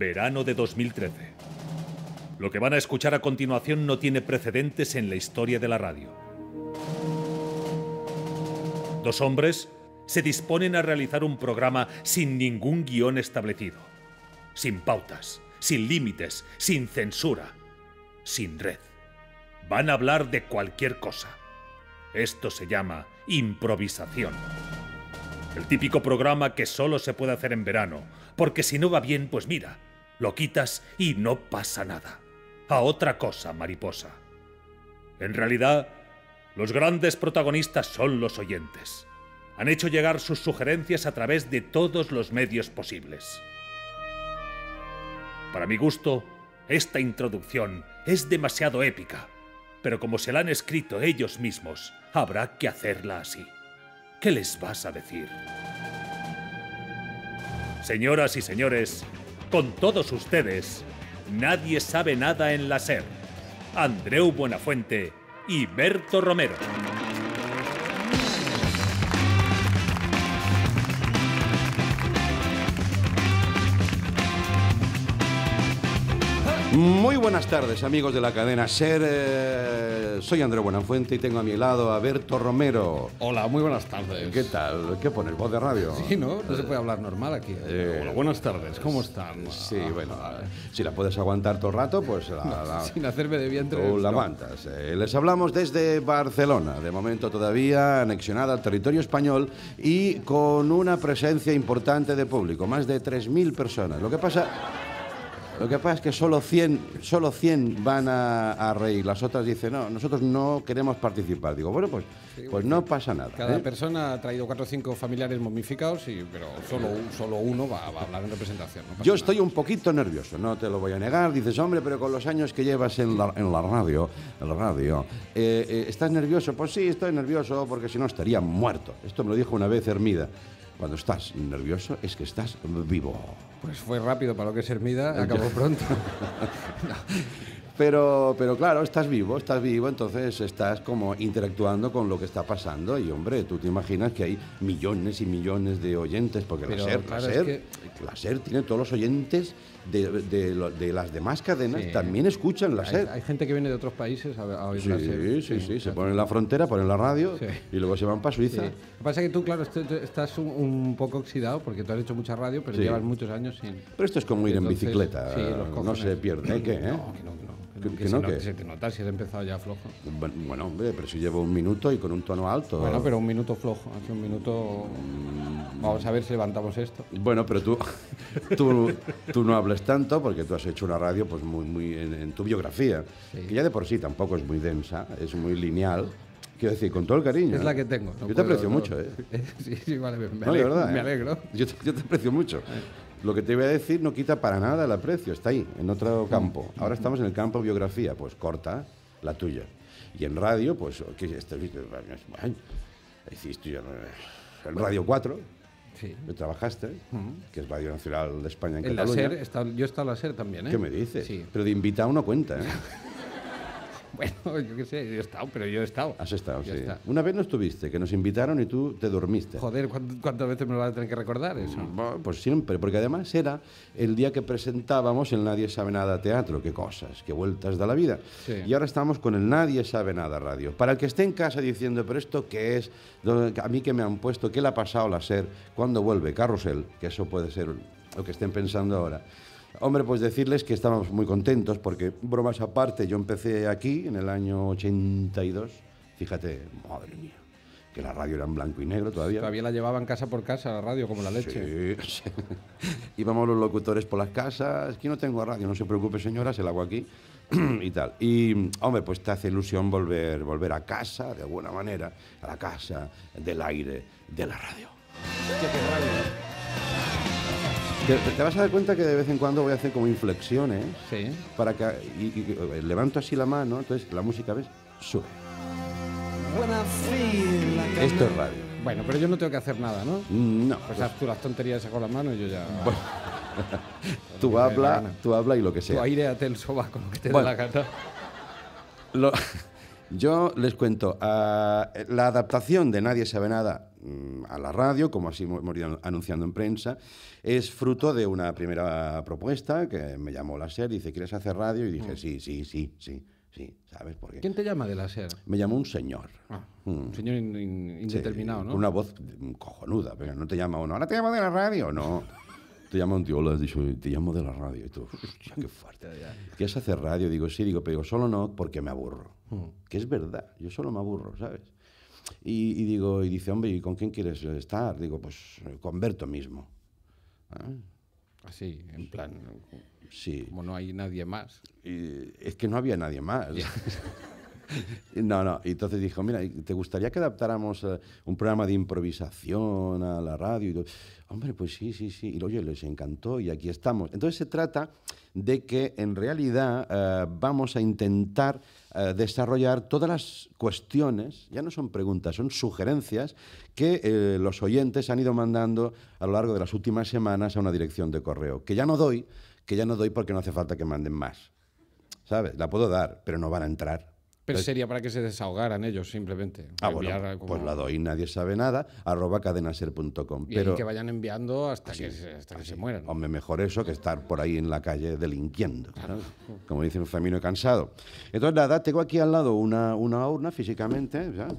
Verano de 2013. Lo que van a escuchar a continuación no tiene precedentes en la historia de la radio. Dos hombres se disponen a realizar un programa sin ningún guión establecido, sin pautas, sin límites, sin censura, sin red. Van a hablar de cualquier cosa. Esto se llama improvisación. El típico programa que solo se puede hacer en verano, porque si no va bien, pues mira, lo quitas y no pasa nada. A otra cosa, mariposa. En realidad, los grandes protagonistas son los oyentes. Han hecho llegar sus sugerencias a través de todos los medios posibles. Para mi gusto, esta introducción es demasiado épica, pero como se la han escrito ellos mismos, habrá que hacerla así. ¿Qué les vas a decir? Señoras y señores, con todos ustedes, Nadie sabe nada en la SER. Andreu Buenafuente y Berto Romero. Muy buenas tardes, amigos de la cadena Ser. Eh, soy André Buenafuente y tengo a mi lado a Berto Romero. Hola, muy buenas tardes. ¿Qué tal? ¿Qué pones? ¿Voz de radio? Sí, ¿no? No se puede hablar normal aquí. Eh, buenas tardes, ¿cómo están? Sí, ah, bueno, si la puedes aguantar todo el rato, pues la, Sin hacerme de vientre. Tú la aguantas. Eh. Les hablamos desde Barcelona, de momento todavía anexionada al territorio español y con una presencia importante de público, más de 3.000 personas. Lo que pasa lo que pasa es que solo 100, solo 100 van a, reír. Las otras dicen, no, nosotros no queremos participar. Digo, bueno, pues, pues no pasa nada. Cada ¿eh? persona ha traído cuatro o cinco familiares momificados, y, pero solo, solo uno va, a hablar en representación. Yo estoy un poquito nervioso, no te lo voy a negar. Dices, hombre, pero con los años que llevas en la, radio, la radio eh, eh, ¿estás nervioso? Pues sí, estoy nervioso porque si no estaría muerto. Esto me lo dijo una vez Hermida. Cuando estás nervioso es que estás vivo. Pues fue rápido para lo que es Hermida, acabó pronto. pero, pero claro, estás vivo, estás vivo, entonces estás como interactuando con lo que está pasando y hombre, tú te imaginas que hay millones y millones de oyentes, porque la SER, la SER tiene todos los oyentes de, las demás cadenas también escuchan la SER. Hay, gente que viene de otros países a, oír sí, Sí, sí, se ponen en la frontera, ponen la radio y luego se van para Suiza. Lo que pasa es que tú, claro, este, este, estás un, poco oxidado porque tú has hecho mucha radio, pero llevas muchos años sin... Pero esto es como ir en bicicleta, no se pierde. eh? no. Que, no, te nota si has empezado ya flojo. Bueno, hombre, pero si llevo un minuto y con un tono alto. Bueno, pero un minuto flojo. Hace un minuto. Vamos a ver si levantamos esto. Bueno, pero tú, tú, no hables tanto porque tú has hecho una radio pues muy, muy en, tu biografía, que ya de por sí tampoco es muy densa, es muy lineal. Quiero decir, con todo el cariño. Es la ¿eh? que tengo. yo te aprecio mucho, ¿eh? sí, sí, vale, me, alegro, yo te aprecio mucho. Lo que te iba a decir no quita para nada el aprecio, está ahí, en otro campo. Ahora estamos en el campo biografía, pues corta la tuya. Y en radio, pues, ¿qué es en Radio 4, Sí. Me trabajaste, que es Radio Nacional de España en, en La yo he estado en la SER también, ¿eh? ¿Qué me dices? Pero de invitado no cuenta, ¿eh? Bueno, yo qué sé, yo he estado, pero yo he estado. Has estado, sí. Una vez no estuviste, que nos invitaron y tú te dormiste. Joder, ¿cuántas veces me lo van a tener que recordar eso? Mm, pues siempre, porque además era el día que presentábamos el Nadie sabe nada teatro. Qué cosas, qué vueltas da la vida. Y ahora estamos con el Nadie sabe nada radio. Para el que esté en casa diciendo, pero esto qué es, a mí que me han puesto, qué le ha pasado la SER, cuándo vuelve Carrusel, que eso puede ser lo que estén pensando ahora. Hombre, pues decirles que estábamos muy contentos porque, bromas aparte, yo empecé aquí en el año 82. Fíjate, madre mía, que la radio era en blanco y negro todavía. Todavía la llevaban casa por casa, la radio, como la leche. Sí, sí. Íbamos los locutores por las casas, aquí no tengo radio, no se preocupe señora, se la hago aquí y tal. Y, hombre, pues te hace ilusión volver, volver a casa, de alguna manera, a la casa del aire, de la radio. ¿eh? Te, vas a dar cuenta que de vez en cuando voy a hacer como inflexiones. Sí. Para que, y, eh, levanto así la mano, entonces la música, ¿ves? Sube. Esto es radio. Bueno, pero yo no tengo que hacer nada, ¿no? No. Pues, tú las tonterías con la mano y yo ya... Bueno. tú habla, tú habla y lo que sea. Tú aireate el sobaco, como que te da la gana. yo les cuento, ah, la adaptación de Nadie sabe nada Mm, a la radio, como así hemos ido anunciando en prensa, es fruto de una primera propuesta que me llamó la SER, dice, ¿quieres hacer radio? Y dije, mm. sí, sí, sí, sí. Sí, ¿sabes por qué? ¿Quién te llama de la SER? Me llamó un señor. Ah, mm. un señor indeterminado, ¿no? Con una voz cojonuda, pero no te llama uno, ahora te llamo de la radio, no. te llama un tío, te llamo de la radio. Y tú, ya qué fuerte. ¿Quieres hacer radio? Digo, sí, digo, pero solo no porque me aburro. Que es verdad, yo solo me aburro, ¿sabes? Y, digo, y dice, hombre, ¿y con quién quieres estar? Digo, pues con Berto mismo. ¿Ah? Así, en plan. Sí. Como no hay nadie más. es que no había nadie más. No, no. Y entonces dijo, mira, ¿te gustaría que adaptáramos eh, un programa de improvisación a la radio? Y Hombre, pues sí, sí, sí. Y oye, les encantó y aquí estamos. Entonces se trata de que en realidad eh, vamos a intentar eh, desarrollar todas las cuestiones, ya no son preguntas, son sugerencias que los oyentes han ido mandando a lo largo de las últimas semanas a una dirección de correo, que ya no doy, que ya no doy porque no hace falta que manden más. ¿Sabes? La puedo dar, pero no van a entrar. Eh. sería para que se desahogaran ellos simplemente. Ah, bueno, pues la doy, nadie sabe nada, arroba cadenaser.com. Y que vayan enviando hasta que, se, hasta que mueran. Hombre, mejor eso que estar por ahí en la calle delinquiendo, como dice un femino cansado. Entonces, nada, tengo aquí al lado una, una urna físicamente, ¿sabes?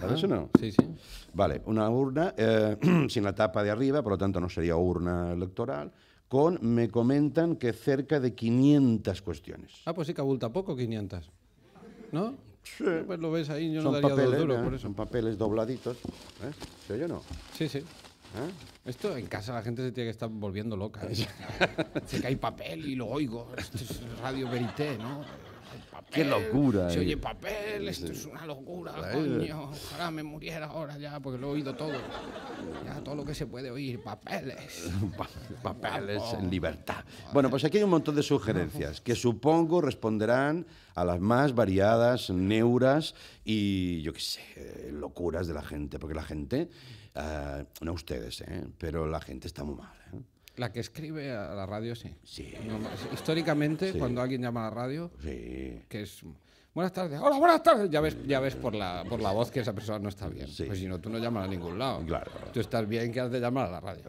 ¿Sabes o no? Sí, sí. Vale, una urna eh, sin la tapa de arriba, por lo tanto no sería urna electoral, con, me comentan que cerca de 500 cuestiones. Ah, pues sí que abulta poco, 500. ¿No? Sí. Pues lo ves ahí, yo son no daría papeles, dos por eso. Son papeles dobladitos. ¿eh? ¿Se oye o no? Sí, sí. ¿Eh? Esto en casa la gente se tiene que estar volviendo loca. ¿eh? Se cae papel y lo oigo. Esto es radio verité, ¿no? Qué locura. Se oye papel, esto es una locura, coño. Ojalá me muriera ahora ya, porque lo he oído todo. Ya todo lo que se puede oír, papeles. papeles en libertad. Bueno, pues aquí hay un montón de sugerencias que supongo responderán a las más variadas neuras y yo qué sé, locuras de la gente, porque la gente, ah, no ustedes, ¿eh? pero la gente está muy mal. ¿eh? La que escribe a la radio, sí. históricamente, cuando alguien llama a la radio, Sí. que es buenas tardes, hola, buenas tardes. Ya ves, ya ves por, la, por la voz que esa persona no está bien. Sí. Pues si no, tú no llamas a ningún lado. Claro. Tú estás bien que has de llamar a la radio.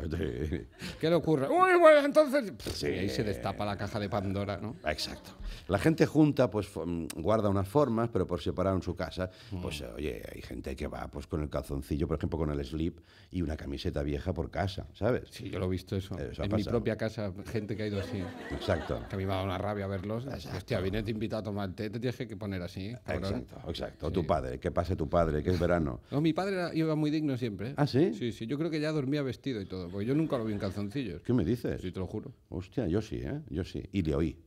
Sí. ¿Qué le ocurre? Uy, bueno, pues entonces... sí. Y ahí se destapa la caja de Pandora, ¿no? Exacto. La gente junta, pues guarda unas formas, pero por separado en su casa, pues mm. oye, hay gente que va pues con el calzoncillo, por ejemplo, con el slip y una camiseta vieja por casa, ¿sabes? Sí, yo lo he visto eso. en mi propia casa, gente que ha ido así. Exacto. Que a mí me ha dado una rabia verlos. Exacto. Hostia, invitado a tomar té, te tienes que poner así. Exacto, exacto. Tu padre, que pase tu padre, que es verano. No, mi padre iba muy digno siempre. ¿eh? ¿Ah, sí? Sí, sí. Yo creo que ya dormía vestido y todo, porque yo nunca lo vi en calzoncillos. ¿Qué me dices? Sí, te lo juro. Hostia, yo sí, ¿eh? Yo sí. Y le oí.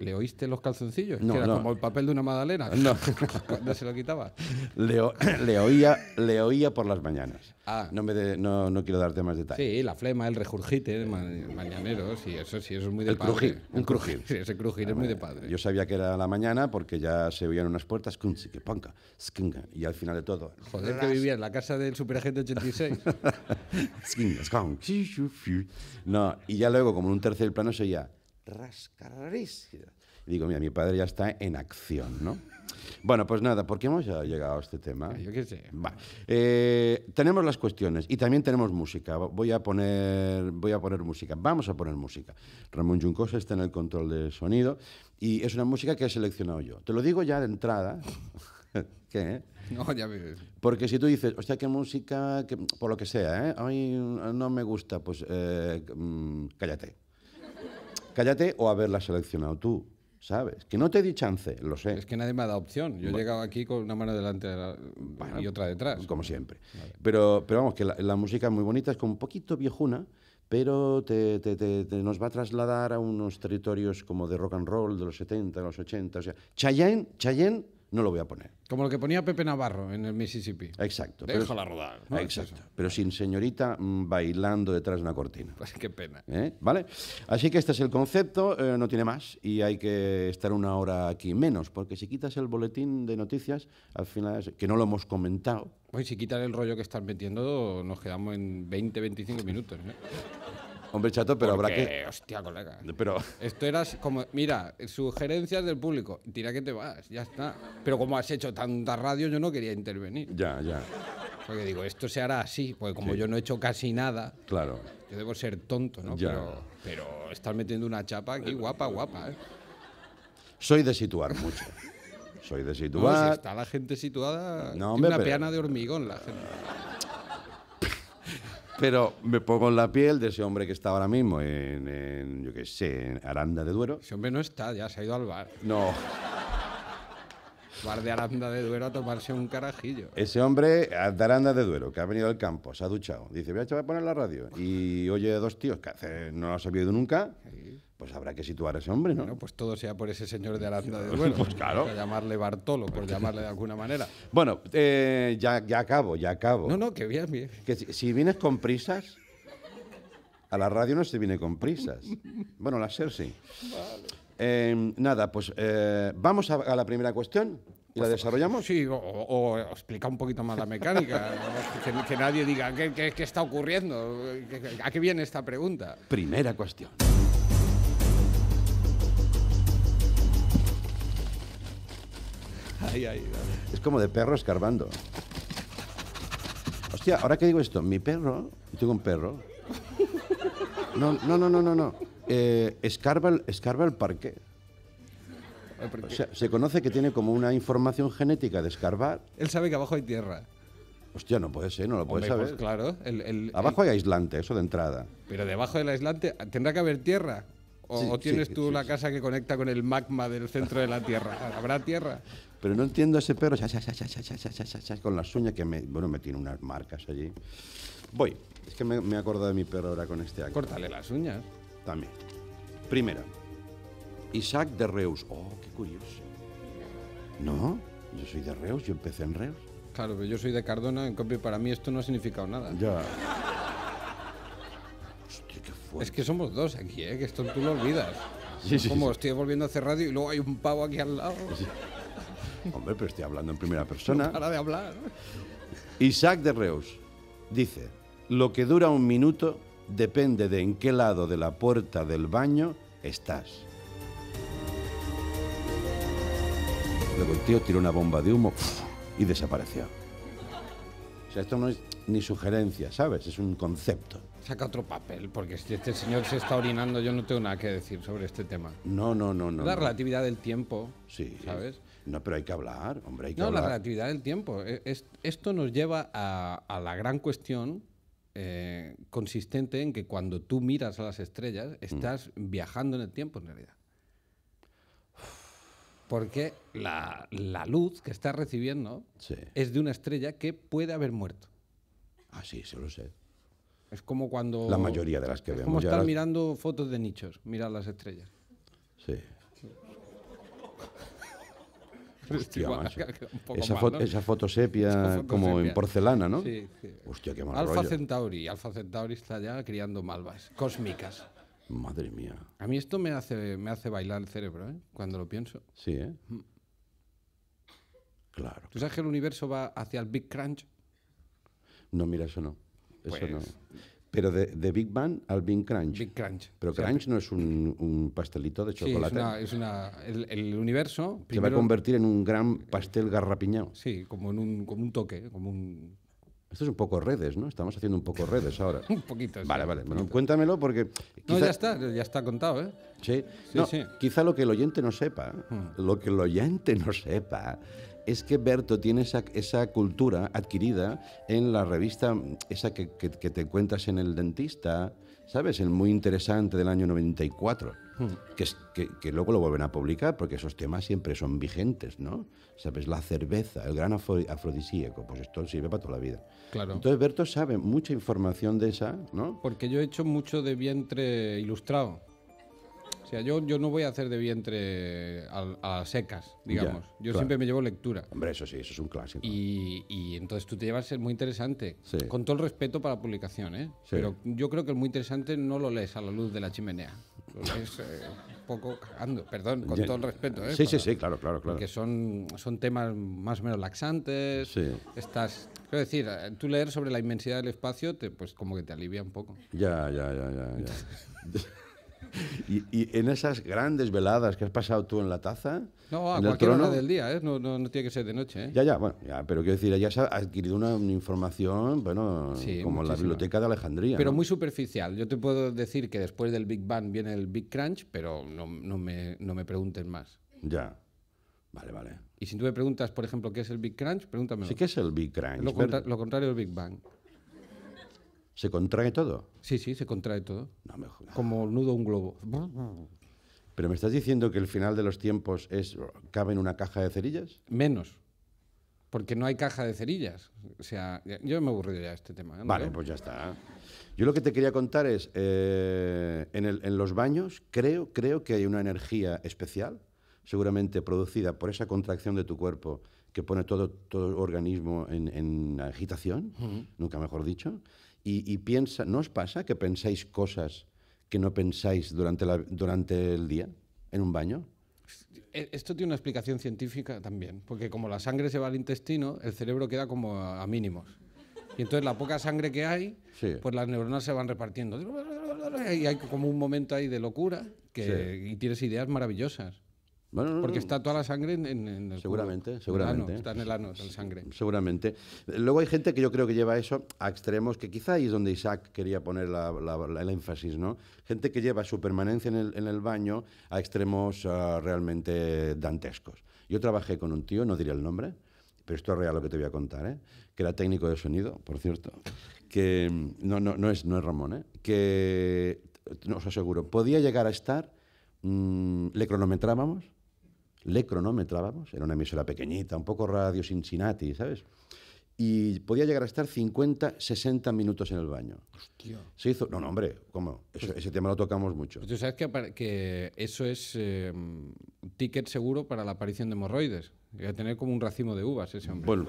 ¿Le oíste los calzoncillos? No, era como el papel de una Madalena No. cuando se lo quitaba? Le, oía, le oía por las mañanas. Ah. No, me no, no, quiero darte más detalles. Sí, la flema, el rejurgite, mañaneros mañanero, eso sí, eso es muy de el Crujir, un crujir. Sí, ese crujir es ah, muy de padre. Yo sabía que era la mañana porque ya se oían unas puertas, que panca, y al final de todo. Joder, que vivía en la casa del superagente 86. no, y ya luego, como en un tercer plano, se oía rascarrígidas. Y digo, mira, mi padre ya está en acción, ¿no? Bueno, pues nada, ¿por qué hemos llegado a este tema? Yo qué sé. Eh, tenemos las cuestiones y también tenemos música. Voy a, poner, voy a poner música. Vamos a poner música. Ramón Juncosa está en el control de sonido y es una música que he seleccionado yo. Te lo digo ya de entrada. ¿Qué? ¿eh? No, ya me... Porque si tú dices, o sea, qué música, por lo que sea, ¿eh? mí no me gusta, pues eh, mm, cállate cállate o haberla seleccionado tú. ¿Sabes? Que no te di chance, lo sé. Es que nadie me ha dado opción. Yo he llegado aquí con una mano delante y otra detrás. Como siempre. Pero, pero vamos, que la, música es muy bonita, es como un poquito viejuna, pero te, te, te, nos va a trasladar a unos territorios como de rock and roll de los 70, de los 80. O sea, chayen Chayenne no lo voy a poner. Como lo que ponía Pepe Navarro en el Mississippi. Exacto. Déjala pero, rodar. Exacto. pero sin señorita mm, bailando detrás de una cortina. Pues qué pena. ¿Eh? ¿Vale? Así que este es el concepto, eh, no tiene más y hay que estar una hora aquí menos, porque si quitas el boletín de noticias, al final, que no lo hemos comentado. Pues si quitas el rollo que están metiendo, nos quedamos en 20, 25 minutos. ¿eh? Hombre chato, pero habrá que. Hostia, colega. Pero... Esto eras como. Mira, sugerencias del público. Tira que te vas, ya está. Pero como has hecho tanta radio, yo no quería intervenir. Ya, ya. Porque digo, esto se hará así, porque como yo no he hecho casi nada. Claro. Yo debo ser tonto, ¿no? Pero, pero estás metiendo una chapa aquí, guapa, guapa. ¿eh? Soy de situar mucho. Soy de situar. si está la gente situada. No, hombre, una peana de hormigón, la gente. Pero me pongo en la piel de ese hombre que está ahora mismo en, yo qué sé, en Aranda de Duero. Ese hombre no está, ya se ha ido al bar. No bar de Aranda de Duero a tomarse un carajillo. Ese hombre de Aranda de Duero, que ha venido al campo, se ha duchado, dice, voy a poner la radio. Y oye dos tíos que no lo has oído nunca. Pues habrá que situar a ese hombre, ¿no? pues todo sea por ese señor de Aranda de Duero. pues claro. llamarle Bartolo, por pues llamarle de alguna manera. Bueno, eh, ya, ya acabo, ya acabo. No, no, que bien, bien. Que si, vienes con prisas, a la radio no se viene con prisas. Bueno, la SER sí. Em, nada, pues eh, vamos a, la primera cuestión. la pues, desarrollamos? Sí, o, o, explica un poquito más la mecánica. que, nadie diga ¿qué, está ocurriendo, a qué viene esta pregunta. Primera cuestión. es como de perro escarbando. Hostia, ahora qué digo esto, mi perro, tengo un perro. No, no, no, no, no, no eh, escarba, el, parqué. se conoce que tiene como una información genética de escarbar. Él sabe que abajo hay tierra. Hostia, no puede ser, no lo puede saber. claro. El, abajo hay aislante, eso de entrada. Pero debajo del aislante tendrá que haber tierra. O, tienes tú la casa que conecta con el magma del centro de la tierra. ¿Habrá tierra? Pero no entiendo ese perro con las uñas que me, bueno, me tiene unas marcas allí. Voy, es que me, he acordado de mi perro ahora con este acto. Córtale las uñas mí. Primera, Isaac de Reus. Oh, qué curioso. No, yo soy de Reus, yo empecé en Reus. Claro, pero yo soy de Cardona, en cambio para mí esto no ha significado nada. Ya. Hostia, qué fuerte. Es que somos dos aquí, ¿eh? que esto tú lo olvidas. Sí, sí, como estoy volviendo a hacer radio y luego hay un pavo aquí al lado. Hombre, pero estoy hablando en primera persona. para de hablar. Isaac de Reus dice, lo que dura un minuto depende de en qué lado de la puerta del baño estás. Luego el tío tiró una bomba de humo y desapareció. O sea, esto no es ni sugerencia, ¿sabes? Es un concepto. Saca otro papel, porque si este señor se está orinando, yo no tengo nada que decir sobre este tema. No, no, no, no. La relatividad del tiempo. Sí. ¿Sabes? No, pero hay que hablar, hombre, hay que hablar. No, la relatividad del tiempo. E, esto nos lleva a, a la gran cuestión eh, consistente en que cuando tú miras a las estrellas, mm. estás viajando en el tiempo en realidad. Porque la, luz que estás recibiendo es de una estrella que puede haber muerto. Ah, sí, se lo sé. Es como cuando... La mayoría de las que es Como estar mirando fotos de nichos, mirar las estrellas. Sí. Esa, foto sepia como en porcelana, ¿no? Sí, sí. Hostia, qué mal Alfa Centauri. Alfa Centauri está ya criando malvas cósmicas. Madre mía. A mí esto me hace, me hace bailar el cerebro, ¿eh? Cuando lo pienso. Sí, ¿eh? Mm. Claro. ¿Tú sabes que el universo va hacia el Big Crunch? No, mira, eso no. Eso pues, no. Pero de, Big Bang al Big Crunch. Big Crunch. Pero Crunch no es un, pastelito de chocolate. es una, el, universo. se va a convertir en un gran pastel garrapiñado. Sí, como, en un, como un toque, como un. Esto es un poco redes, ¿no? Estamos haciendo un poco redes ahora. un poquito. Sí, vale, vale. Bueno, cuéntamelo porque. No, ya está, ya está contado, ¿eh? Sí. sí, Quizá lo que el oyente no sepa, hmm. lo que el oyente no sepa es que Berto tiene esa, cultura adquirida en la revista, esa que, te cuentas en el dentista, ¿sabes? El muy interesante del año 94, hmm. que, luego lo vuelven a publicar porque esos temas siempre son vigentes, ¿no? ¿Sabes? La cerveza, el gran afrodisíaco, pues esto sirve para toda la vida. Claro. Entonces Berto sabe mucha información de esa, ¿no? Porque yo he hecho mucho de vientre ilustrado. O sea, yo, no voy a hacer de vientre a, a secas, digamos. yo siempre me llevo lectura. Hombre, eso sí, eso es un clásico. Y, entonces tú te llevas muy interesante, con todo el respeto para la publicación, ¿eh? Pero yo creo que el muy interesante no lo lees a la luz de la chimenea. Lo lees eh, un poco cagando, perdón, con todo el respeto, ¿eh? Sí, sí, sí, claro, claro, claro. Porque son, son temas más o menos laxantes. Sí. Estás Quiero decir, eh, tú leer sobre la inmensidad del espacio, te, pues como que te alivia un poco. ya, ya, ya. ya. y, en esas grandes veladas que has pasado tú en la taza. No, a cualquier hora del día, ¿eh? no, tiene que ser de noche. ¿eh? Ya, ya, bueno, ya, pero quiero decir, ya has ha adquirido una, información, bueno, como la biblioteca de Alejandría. Pero muy superficial. Yo te puedo decir que después del Big Bang viene el Big Crunch, pero no, me, no preguntes más. Ya. Vale, vale. Y si tú me preguntas, por ejemplo, qué es el Big Crunch, pregúntame. Sí, ¿qué es el Big Crunch? lo contrario del Big Bang. ¿Se contrae todo? Sí, sí, se contrae todo. Como nudo un globo. ¿Pero me estás diciendo que el final de los tiempos es cabe en una caja de cerillas? Menos. Porque no hay caja de cerillas. O sea, yo me he aburrido ya este tema. ¿eh? Vale, pues ya está. Yo lo que te quería contar es, eh, en, los baños creo, creo que hay una energía especial, seguramente producida por esa contracción de tu cuerpo que pone todo, todo organismo en, agitación, nunca mejor dicho, y, piensa, ¿no os pasa que pensáis cosas que no pensáis durante, durante el día en un baño? E, esto tiene una explicación científica también, porque como la sangre se va al intestino, el cerebro queda como a, mínimos. Y entonces la poca sangre que hay, pues las neuronas se van repartiendo. Y hay como un momento ahí de locura que, y tienes ideas maravillosas. Porque está toda la sangre en, el Seguramente, seguramente. está en el ano, la sangre. Seguramente. Luego hay gente que yo creo que lleva eso a extremos, que quizá ahí es donde Isaac quería poner el énfasis, ¿no? Gente que lleva su permanencia en el, baño a extremos ah, realmente dantescos. Yo trabajé con un tío, no diré el nombre, pero esto es real lo que te voy a contar, ¿eh? que era técnico de sonido, por cierto, que mm, no, no, no, es, no es Ramón, ¿eh? que, os aseguro, podía llegar a estar, mm, le cronometrábamos, le cronometrábamos, era una emisora pequeñita, un poco radio Cincinnati, ¿sabes? Y podía llegar a estar 50, 60 minutos en el baño. Hostia. Se hizo. No, no, hombre, ¿cómo? Pues ese tema lo tocamos mucho. Pues tú sabes que, que eso es eh, ticket seguro para la aparición de hemorroides. Hay a tener como un racimo de uvas ese hombre. Bueno.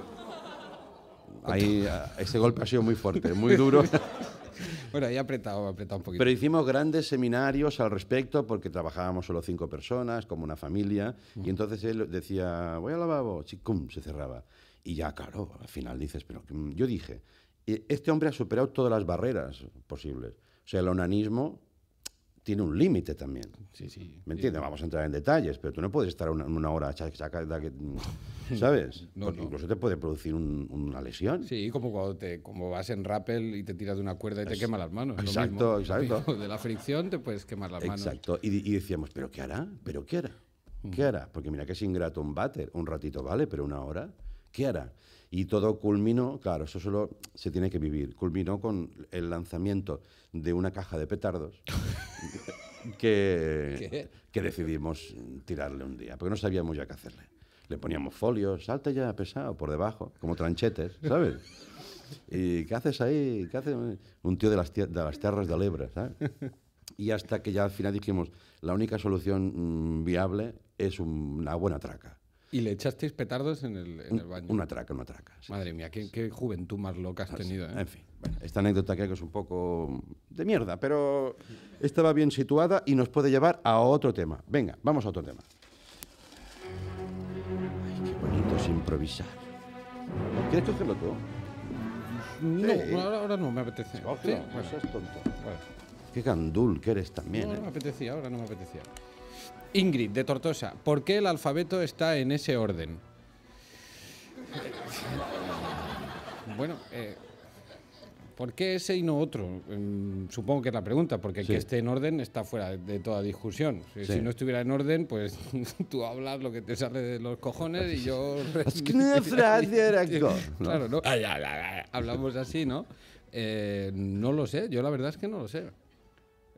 Ahí, ah, ese golpe ha sido muy fuerte, muy duro. bueno, ahí apretado, apretado un poquito. Pero hicimos grandes seminarios al respecto porque trabajábamos solo cinco personas, como una familia, y entonces él decía, voy al lavabo, chicum, se cerraba. Y ya, claro, al final dices, pero mm, yo dije, eh, este hombre ha superado todas las barreras posibles. O sea, el onanismo tiene un límite también. Sí, sí. ¿Me entiendes? Vamos a entrar en detalles, pero tú no puedes estar una, una hora ¿sabes? Incluso te puede producir una lesión. Sí, como cuando te, como vas en rappel y te tiras de una cuerda y te quema las manos. Exacto, exacto. De la fricción te puedes quemar las manos. Exacto. Y, decíamos, ¿pero qué hará? ¿Pero qué hará? ¿Qué hará? Porque mira que es ingrato un váter. Un ratito vale, pero una hora. ¿Qué hará? Y todo culminó, claro, eso solo se tiene que vivir, culminó con el lanzamiento de una caja de petardos que, decidimos tirarle un día, porque no sabíamos ya qué hacerle. Le poníamos folios, salta ya pesado, por debajo, como tranchetes, ¿sabes? ¿Y qué haces ahí? ¿Qué haces? Un tío de las, tierras de Lebra, ¿sabes? Y hasta que ya al final dijimos, la única solución mm, viable es una buena traca. Y le echasteis petardos en el, baño. Una traca, una traca. Madre mía, qué, qué, juventud más loca has tenido. ¿eh? En fin, esta anécdota creo que es un poco de mierda, pero estaba bien situada y nos puede llevar a otro tema. Venga, vamos a otro tema. Ay, qué bonito es improvisar. ¿Quieres cogerlo tú? No, ahora, no me apetece. tonto. Qué gandul que eres también. No, no ¿eh? me apetecía, ahora no me apetecía. Ingrid, de Tortosa, ¿por qué el alfabeto está en ese orden? bueno, eh, ¿por qué ese y no otro? Mm, supongo que es la pregunta, porque que esté en orden está fuera de toda discusión. Si, no estuviera en orden, pues tú hablas lo que te sale de los cojones y yo... es que frase era Hablamos así, ¿no? Eh, no lo sé, yo la verdad es que no lo sé.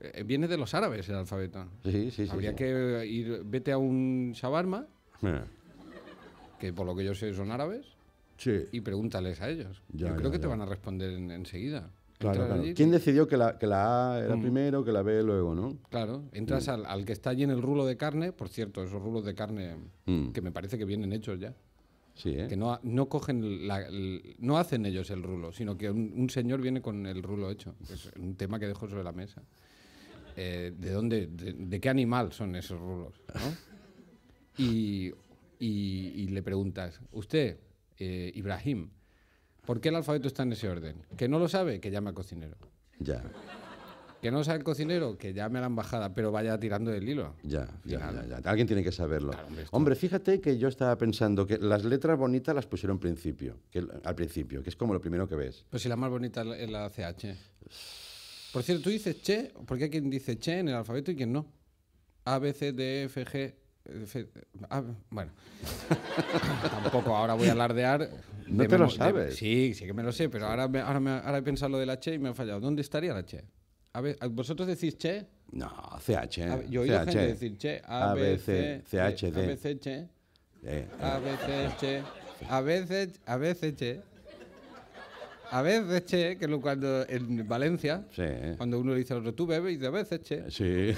Eh, viene de los árabes el alfabeto. Sí, sí, sí. Habría que ir, vete a un shabarma, que por lo que yo sé son árabes, y pregúntales a ellos. yo creo que te van a responder en, enseguida. Claro, ¿Quién decidió que la, que la A era mm. primero, que la B luego, no? Claro, entras mm. al, que está allí en el rulo de carne, por cierto, esos rulos de carne mm. que me parece que vienen hechos ya. ¿eh? Que no, cogen, no hacen ellos el rulo, sino que un, un, señor viene con el rulo hecho. Es un tema que dejo sobre la mesa. Eh, ¿de dónde, de, qué animal son esos rulos? ¿no? Y, le preguntas, usted, eh, Ibrahim, ¿por qué el alfabeto está en ese orden? Que no lo sabe, que llame al cocinero. Ya. Que no sabe el cocinero, que llame a la embajada, pero vaya tirando del hilo. Ya, ya, ya, Alguien tiene que saberlo. hombre, fíjate que yo estaba pensando que las letras bonitas las pusieron principio, que, al principio, que es como lo primero que ves. Pues si la más bonita es la CH. Por cierto, ¿tú dices che? Porque hay quien dice che en el alfabeto y quien no. A, B, C, D, F, G. Eh, F, bueno, tampoco ahora voy a alardear. No te lo sabes. sí, sí que me lo sé, pero ahora, ahora, he pensado lo de la che y me ha fallado. ¿Dónde estaría la che? A ¿vosotros decís che? No, C, A, yo he A, decir che, A, B, C, C, H D. A, B, C, che. Eh, A, B, C, che. A C, a C, che. A veces, che, que lo, cuando en Valencia, cuando uno le dice al otro, tú bebes, y dice, a veces, che. Sí.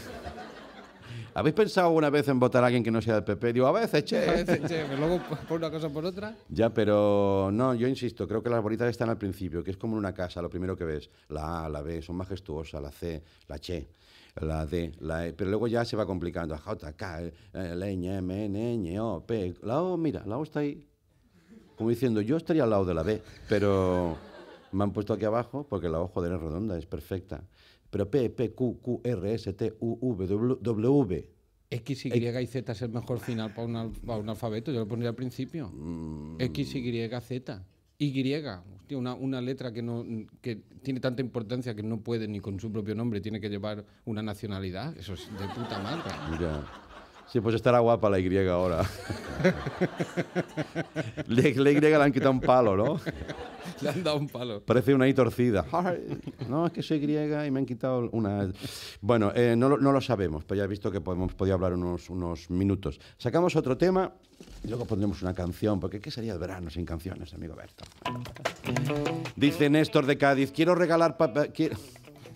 ¿Habéis pensado alguna vez en votar a alguien que no sea del PP? Digo, a veces, che. A veces, luego por una cosa o por otra. Ya, pero no, yo insisto, creo que las bolitas están al principio, que es como en una casa, lo primero que ves. La A, la B, son majestuosas, la C, la Che, la D, la E. Pero luego ya se va complicando. J, K, e, L, M, N, O, P. La O, mira, la O está ahí. Como diciendo, yo estaría al lado de la B, pero me han puesto aquí abajo porque la de la redonda, es perfecta. Pero P, P, Q, Q, R, S, T, U, V, W, w X, Y y Z es el mejor final para, un alfabeto, yo lo pondría al principio. Mm. X, Y, Z. Y, hostia, una, letra que, no, que tiene tanta importancia que no puede ni con su propio nombre, tiene que llevar una nacionalidad. Eso es de puta madre. Sí, pues estará guapa la Y ahora. la Y le han quitado un palo, ¿no? Le han dado un palo. Parece una y torcida. No, es que soy griega y me han quitado una. Bueno, eh, no, lo sabemos, pero ya he visto que podemos, podía hablar unos, unos minutos. Sacamos otro tema y luego pondremos una canción, porque ¿qué sería el verano sin canciones, amigo Berto? Dice Néstor de Cádiz: Quiero regalar. Quiero...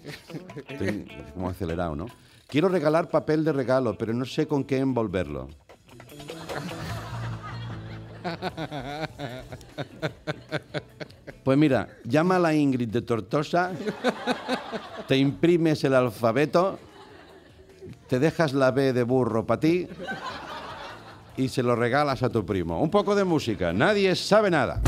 Estoy como acelerado, ¿no? Quiero regalar papel de regalo, pero no sé con qué envolverlo. Pues mira, llama a la Ingrid de Tortosa, te imprimes el alfabeto, te dejas la B de burro para ti y se lo regalas a tu primo. Un poco de música, nadie sabe nada.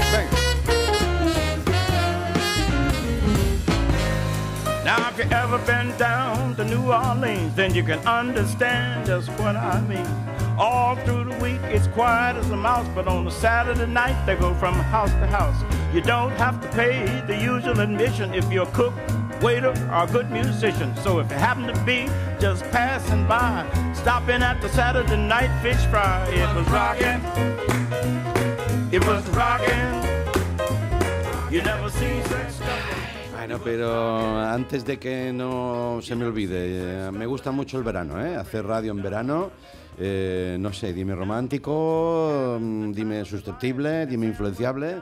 you ever been down to New Orleans, then you can understand just what I mean. All through the week it's quiet as a mouse, but on a Saturday night they go from house to house. You don't have to pay the usual admission if you're a cook, waiter, or a good musician. So if you happen to be just passing by, stopping at the Saturday night fish fry, it was rocking. It was rocking. You never see such stuff. Bueno, pero antes de que no se me olvide, eh, me gusta mucho el verano, ¿eh? Hacer radio en verano. Eh, no sé, dime romántico, mm, dime susceptible, dime influenciable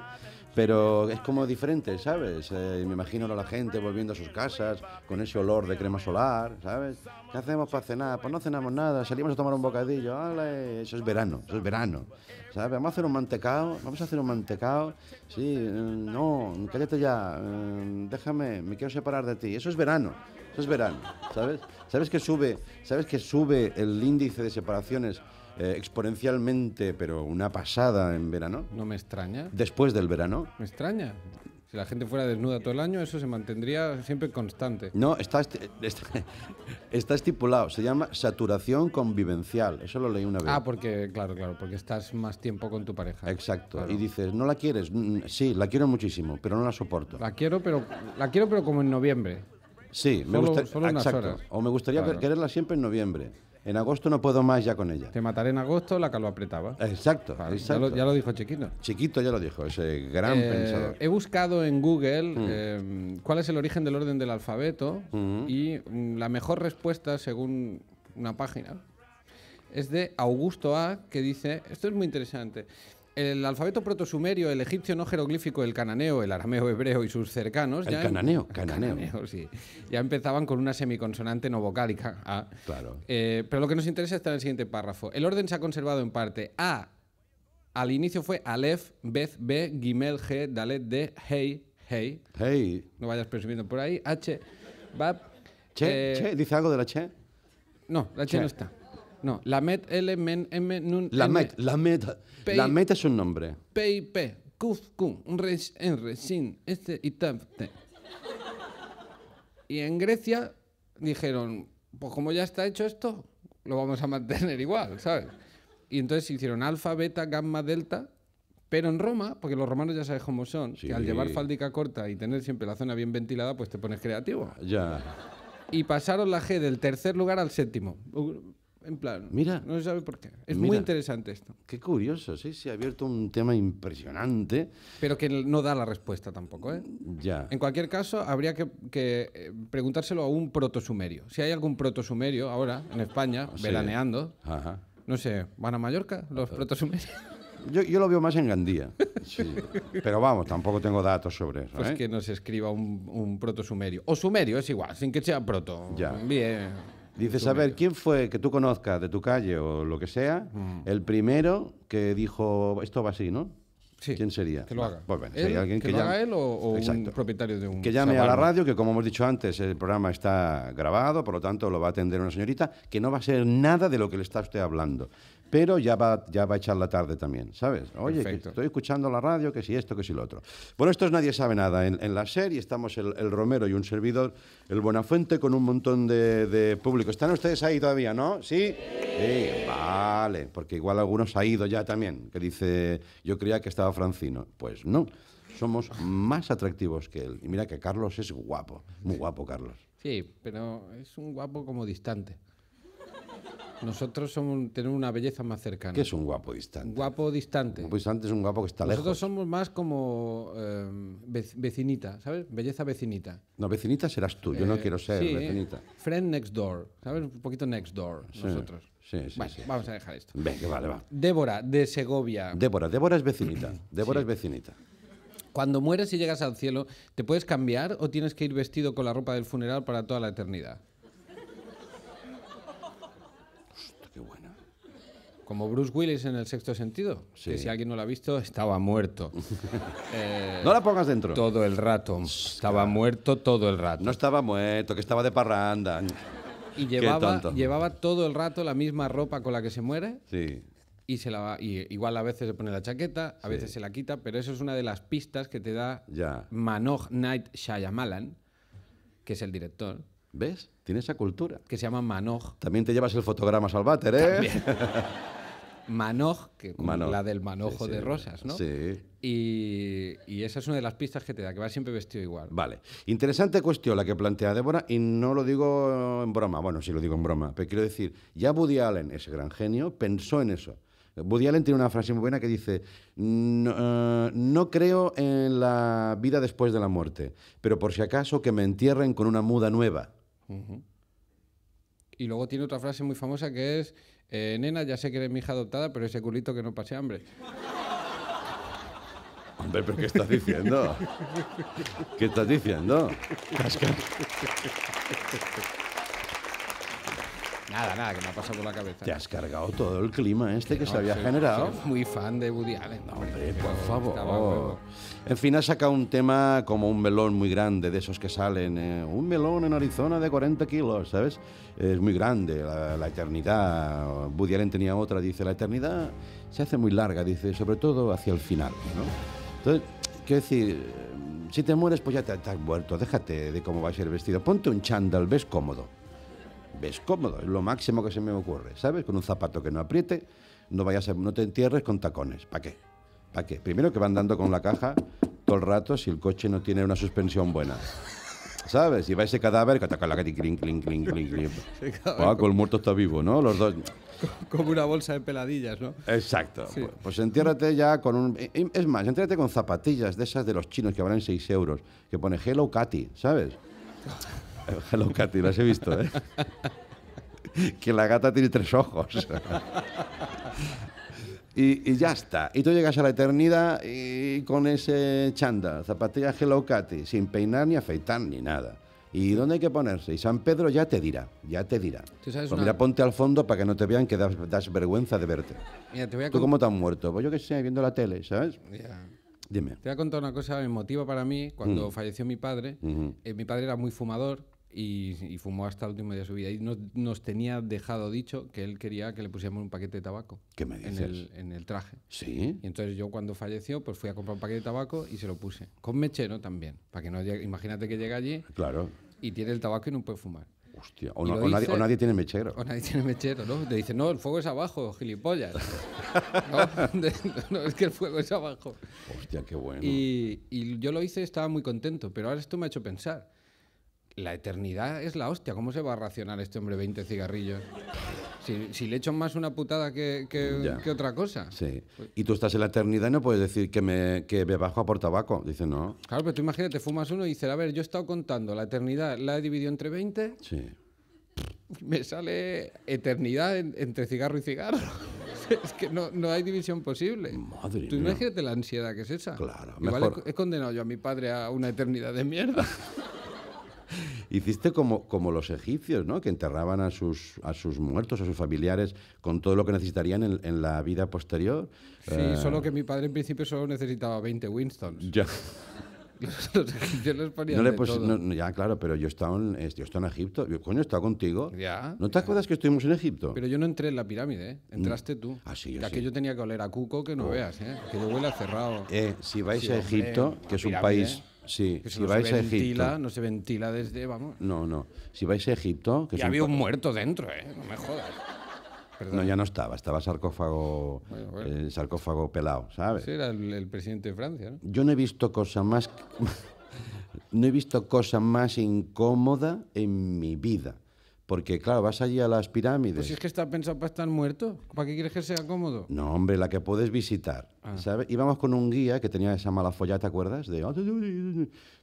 pero es como diferente, ¿sabes? Eh, me imagino a la gente volviendo a sus casas con ese olor de crema solar, ¿sabes? ¿Qué hacemos para cenar? Pues no cenamos nada, salimos a tomar un bocadillo, eso es verano, eso es verano, ¿sabes? Vamos a hacer un mantecao, vamos a hacer un mantecao, sí, mm, no, cállate ya, mm, déjame, me quiero separar de ti, eso es verano, eso es verano, ¿sabes? ¿Sabes que sube, sabes que sube el índice de separaciones? Eh, exponencialmente, pero una pasada en verano. No me extraña. Después del verano. Me extraña. Si la gente fuera desnuda todo el año, eso se mantendría siempre constante. No, está, está, estipulado. Se llama saturación convivencial. Eso lo leí una vez. Ah, porque, claro, claro, porque estás más tiempo con tu pareja. Exacto. Y dices, ¿no la quieres? Mm, mm, sí, la quiero muchísimo, pero no la soporto. La quiero, pero, la quiero, pero como en noviembre. Sí, me gusta, exacto. O me gustaría quererla siempre en noviembre en agosto no puedo más ya con ella. Te mataré en agosto, la que apretaba. Exacto, Ya, lo, dijo Chiquito. Chiquito ya lo dijo, ese gran eh, pensador. He buscado en Google mm. eh, cuál es el origen del orden del alfabeto mm. y mm, la mejor respuesta, según una página, es de Augusto A, que dice, esto es muy interesante, el alfabeto protosumerio, el egipcio no jeroglífico, el cananeo, el arameo hebreo y sus cercanos. El ya em- cananeo, cananeo. sí. Ya empezaban con una semiconsonante no vocálica. A. Claro. Eh, pero lo que nos interesa está en el siguiente párrafo. El orden se ha conservado en parte. A. Al inicio fue alef, Bez, be, Gimel, G, Dalet, D, Hey, Hey. Hey. No vayas presumiendo por ahí. H, Bab. Che, eh, che, dice algo de la Che. No, la che no está. No, met L Men M Nun met La met es un nombre. P I P q q en, R Sin Este y T. Y en Grecia dijeron, pues como ya está hecho esto, lo vamos a mantener igual, ¿sabes? Y entonces hicieron alfa, beta, gamma, delta, pero en Roma, porque los romanos ya sabes cómo son, que al llevar faldica corta y tener siempre la zona bien ventilada, pues te pones creativo. Ya. Y pasaron la G del tercer lugar al séptimo. En plan, Mira, no se sabe por qué. Es muy interesante esto. Qué curioso, sí, se ha abierto un tema impresionante. Pero que no da la respuesta tampoco, ¿eh? Ya. En cualquier caso, habría que, eh, preguntárselo a un protosumerio. Si hay algún protosumerio ahora en España, velaneando, ah, veraneando, Ajá. no sé, ¿van a Mallorca los ah, protosumerios? Yo, yo, lo veo más en Gandía. Pero vamos, tampoco tengo datos sobre eso. Pues ¿eh? que nos escriba un, un protosumerio. O sumerio, es igual, sin que sea proto. Ya. Bien. Dices, a ver, ¿quién fue que tú conozcas de tu calle o lo que sea, mm. el primero que dijo esto va así, ¿no? Sí, ¿Quién sería? Que lo haga. Pues bien, sería alguien que, lo llame. haga él o, un propietario de un. Que llame a la radio, que como hemos dicho antes, el programa está grabado, por lo tanto lo va a atender una señorita, que no va a ser nada de lo que le está usted hablando pero ya va, ya va a echar la tarde también, ¿sabes? Oye, estoy escuchando la radio, que si esto, que si lo otro. Bueno, esto es Nadie sabe nada. En, la serie estamos el, Romero y un servidor, el Buenafuente, con un montón de, de público. ¿Están ustedes ahí todavía, no? ¿Sí? ¿Sí? vale, porque igual algunos ha ido ya también, que dice, yo creía que estaba Francino. Pues no, somos más atractivos que él. Y mira que Carlos es guapo, muy guapo Carlos. Sí, pero es un guapo como distante. Nosotros somos, tenemos una belleza más cercana. Que es un guapo distante? Guapo distante. Un guapo distante es un guapo que está lejos. Nosotros somos más como em, vecinita, ¿sabes? Belleza vecinita. No, vecinita serás tú, yo no eh, quiero ser vecinita. Friend next door, ¿sabes? Un poquito next door, nosotros. Sí, sí, sí Vamos a dejar esto. Venga, vale, va. Débora, de Segovia. Débora, Débora es vecinita. Débora es vecinita. Cuando mueres y llegas al cielo, ¿te puedes cambiar o tienes que ir vestido con la ropa del funeral para toda la eternidad? Como Bruce Willis en el sexto sentido. Que si alguien no la ha visto, estaba muerto. Eh, no la pongas dentro. Todo el rato. Estaba muerto todo el rato. No estaba muerto, que estaba de parranda. Y llevaba, llevaba todo el rato la misma ropa con la que se muere. Sí y se la igual a veces se pone la chaqueta, a veces se la quita, pero eso es una de las pistas que te da Manoj Night Shyamalan, que es el director. ¿Ves? Tiene esa cultura. Que se llama Manoj. También te llevas el fotograma al váter, ¿eh? Manoj, que la del manojo de rosas, ¿no? Sí. Y, esa es una de las pistas que te da, que va siempre vestido igual. Vale. Interesante cuestión la que plantea Débora, y no lo digo en broma, bueno, sí lo digo en broma, pero quiero decir, ya Woody Allen, ese gran genio, pensó en eso. Woody Allen tiene una frase muy buena que dice, no, eh, creo en la vida después de la muerte, pero por si acaso que me entierren con una muda nueva. Y luego tiene otra frase muy famosa que es, eh, nena, ya sé que eres mi hija adoptada, pero ese culito que no pase hambre. Hombre, pero ¿qué estás diciendo? ¿Qué estás diciendo? Nada, nada, que me ha pasado por la cabeza. Te has cargado todo el clima este que se había generado. generado. Soy muy fan de Woody Allen. No, hombre, por favor. En fin, ha sacado un tema como un melón muy grande, de esos que salen. Eh, un melón en Arizona de 40 kilos, ¿sabes? Es muy grande, la, eternidad. Woody Allen tenía otra, dice, la eternidad se hace muy larga, dice, sobre todo hacia el final, ¿no? Entonces, quiero decir, eh, si te mueres, pues ya te, has muerto. Déjate de cómo va a ser vestido. Ponte un chándal, ves cómodo ves cómodo, es lo máximo que se me ocurre, ¿sabes? Con un zapato que no apriete, no vayas a, no te entierres con tacones, ¿para qué? ¿Para qué? Primero que van dando con la caja todo el rato si el coche no tiene una suspensión buena. ¿Sabes? Y va ese cadáver que ataca la cati, clink, clink, clink, clink, el muerto está vivo, ¿no? Los dos. Como una bolsa de peladillas, ¿no? Exacto. Pues, pues, entiérrate ya con un. Eh, eh, es más, entiérrate con zapatillas de esas de los chinos que valen 6 euros, que pone Hello Katy, ¿sabes? Hello Katy, las he visto, ¿eh? que la gata tiene tres ojos. y, ya está. Y tú llegas a la eternidad y con ese chanda, zapatillas Hello Katy, sin peinar ni afeitar ni nada. ¿Y dónde hay que ponerse? Y San Pedro ya te dirá, ya te dirá. pues mira, ponte al fondo para que no te vean que das, vergüenza de verte. ¿Tú cómo te has muerto? Pues yo que sé, viendo la tele, ¿sabes? Dime. Te voy a contar una cosa emotiva para mí. Cuando mm. falleció mi padre, eh, mi padre era muy fumador y, fumó hasta el último día de su vida. Y nos, nos, tenía dejado dicho que él quería que le pusiéramos un paquete de tabaco. En el, en el, traje. Sí. Y entonces yo cuando falleció, pues fui a comprar un paquete de tabaco y se lo puse. Con mechero también. Para que no imagínate que llega allí. Claro. Y tiene el tabaco y no puede fumar. Hostia, o, nadie, o, nadie, tiene mechero. O nadie tiene mechero, ¿no? Te dice no, el fuego es abajo, gilipollas. no, es que el fuego es abajo. Hostia, qué bueno. Y, y yo lo hice, estaba muy contento, pero ahora esto me ha hecho pensar la eternidad es la hostia. ¿Cómo se va a racionar este hombre 20 cigarrillos? Si, le echo más una putada que, otra cosa. Sí. Y tú estás en la eternidad y no puedes decir que me, bajo a por tabaco. Dice, no. Claro, pero tú imagínate, fumas uno y dices, a ver, yo he estado contando, la eternidad la he dividido entre 20. Sí. Me sale eternidad entre cigarro y cigarro es que no, hay división posible. Madre Tú imagínate la ansiedad que es esa. Claro, Igual he, he, condenado yo a mi padre a una eternidad de mierda. Hiciste como, como los egipcios, ¿no? Que enterraban a sus, a sus muertos, a sus familiares, con todo lo que necesitarían en, la vida posterior. Sí, solo eh, que mi padre en principio solo necesitaba 20 Winstons. Ya. Los, egipcios ya, claro, pero yo estaba en, en Egipto. coño, estaba contigo. Ya, ¿No te acuerdas que estuvimos en Egipto? Pero yo no entré en la pirámide, ¿eh? Mm. entraste tú. Así. Ah, sí, yo que yo tenía que oler a cuco que no oh. veas, ¿eh? que yo huele a cerrado. Eh, si vais a Egipto, que es un país ¿eh? Sí, si vais se ventila, a Egipto. No se ventila desde, vamos. No, no. Si vais a Egipto. Que había un muerto dentro, ¿eh? No me jodas. No, ya no estaba, estaba sarcófago, eh, sarcófago pelado, ¿sabes? Sí, era el, el, presidente de Francia, ¿no? Yo no he visto cosa más, no he visto cosa más incómoda en mi vida porque, claro, vas allí a las pirámides. Pues es que está pensado para estar muerto. ¿Para qué quieres que sea cómodo? No, hombre, la que puedes visitar. Ah. ¿sabes? Íbamos con un guía que tenía esa mala follada, ¿te acuerdas? Ah,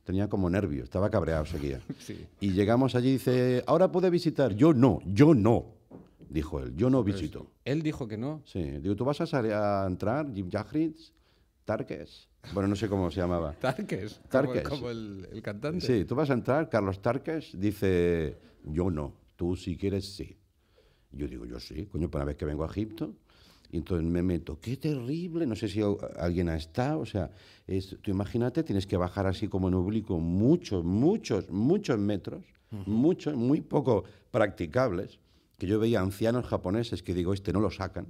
tenía como nervios, estaba cabreado, guía. sí. Y llegamos allí y dice, ahora puede visitar. Yo no, yo no, dijo él. Yo no visito. él dijo que no. Sí, digo, tú vas a, entrar, Jim Jahritz, Tarques. Bueno, no sé cómo se llamaba. Tarques. Tarques. Como, como el, el cantante. Sí, tú vas a entrar, Carlos Tarques dice, yo no tú si quieres, sí. Yo digo, yo sí, coño, para pues vez que vengo a Egipto. Y entonces me meto, qué terrible, no sé si alguien ha estado, o sea, tú imagínate, tienes que bajar así como en oblicuo muchos, muchos, muchos metros, muchos, muy poco practicables, que yo veía ancianos japoneses que digo, este no lo sacan.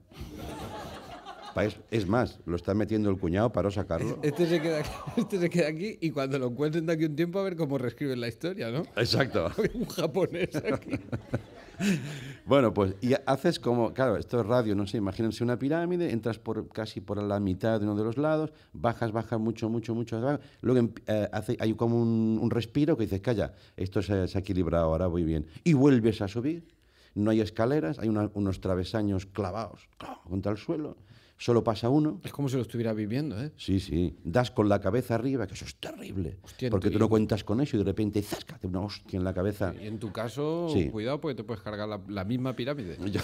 Es, más, lo está metiendo el cuñado para sacarlo. Este, este se, queda aquí, y cuando lo encuentren de aquí un tiempo a ver cómo reescriben la historia, ¿no? Exacto. un japonés bueno, pues y haces como, claro, esto es radio, no sé, imagínense una pirámide, entras por casi por la mitad de uno de los lados, bajas, bajas mucho, mucho, mucho, luego em, eh, hace, hay como un, respiro que dices, calla, esto se, ha equilibrado, ahora muy bien, y vuelves a subir, no hay escaleras, hay unos travesaños clavados contra el suelo, solo pasa uno. Es como si lo estuviera viviendo, ¿eh? Sí, sí. Das con la cabeza arriba, que eso es terrible. porque tú no cuentas con eso y de repente záscate una hostia en la cabeza. Y en tu caso, cuidado, porque te puedes cargar la, misma pirámide.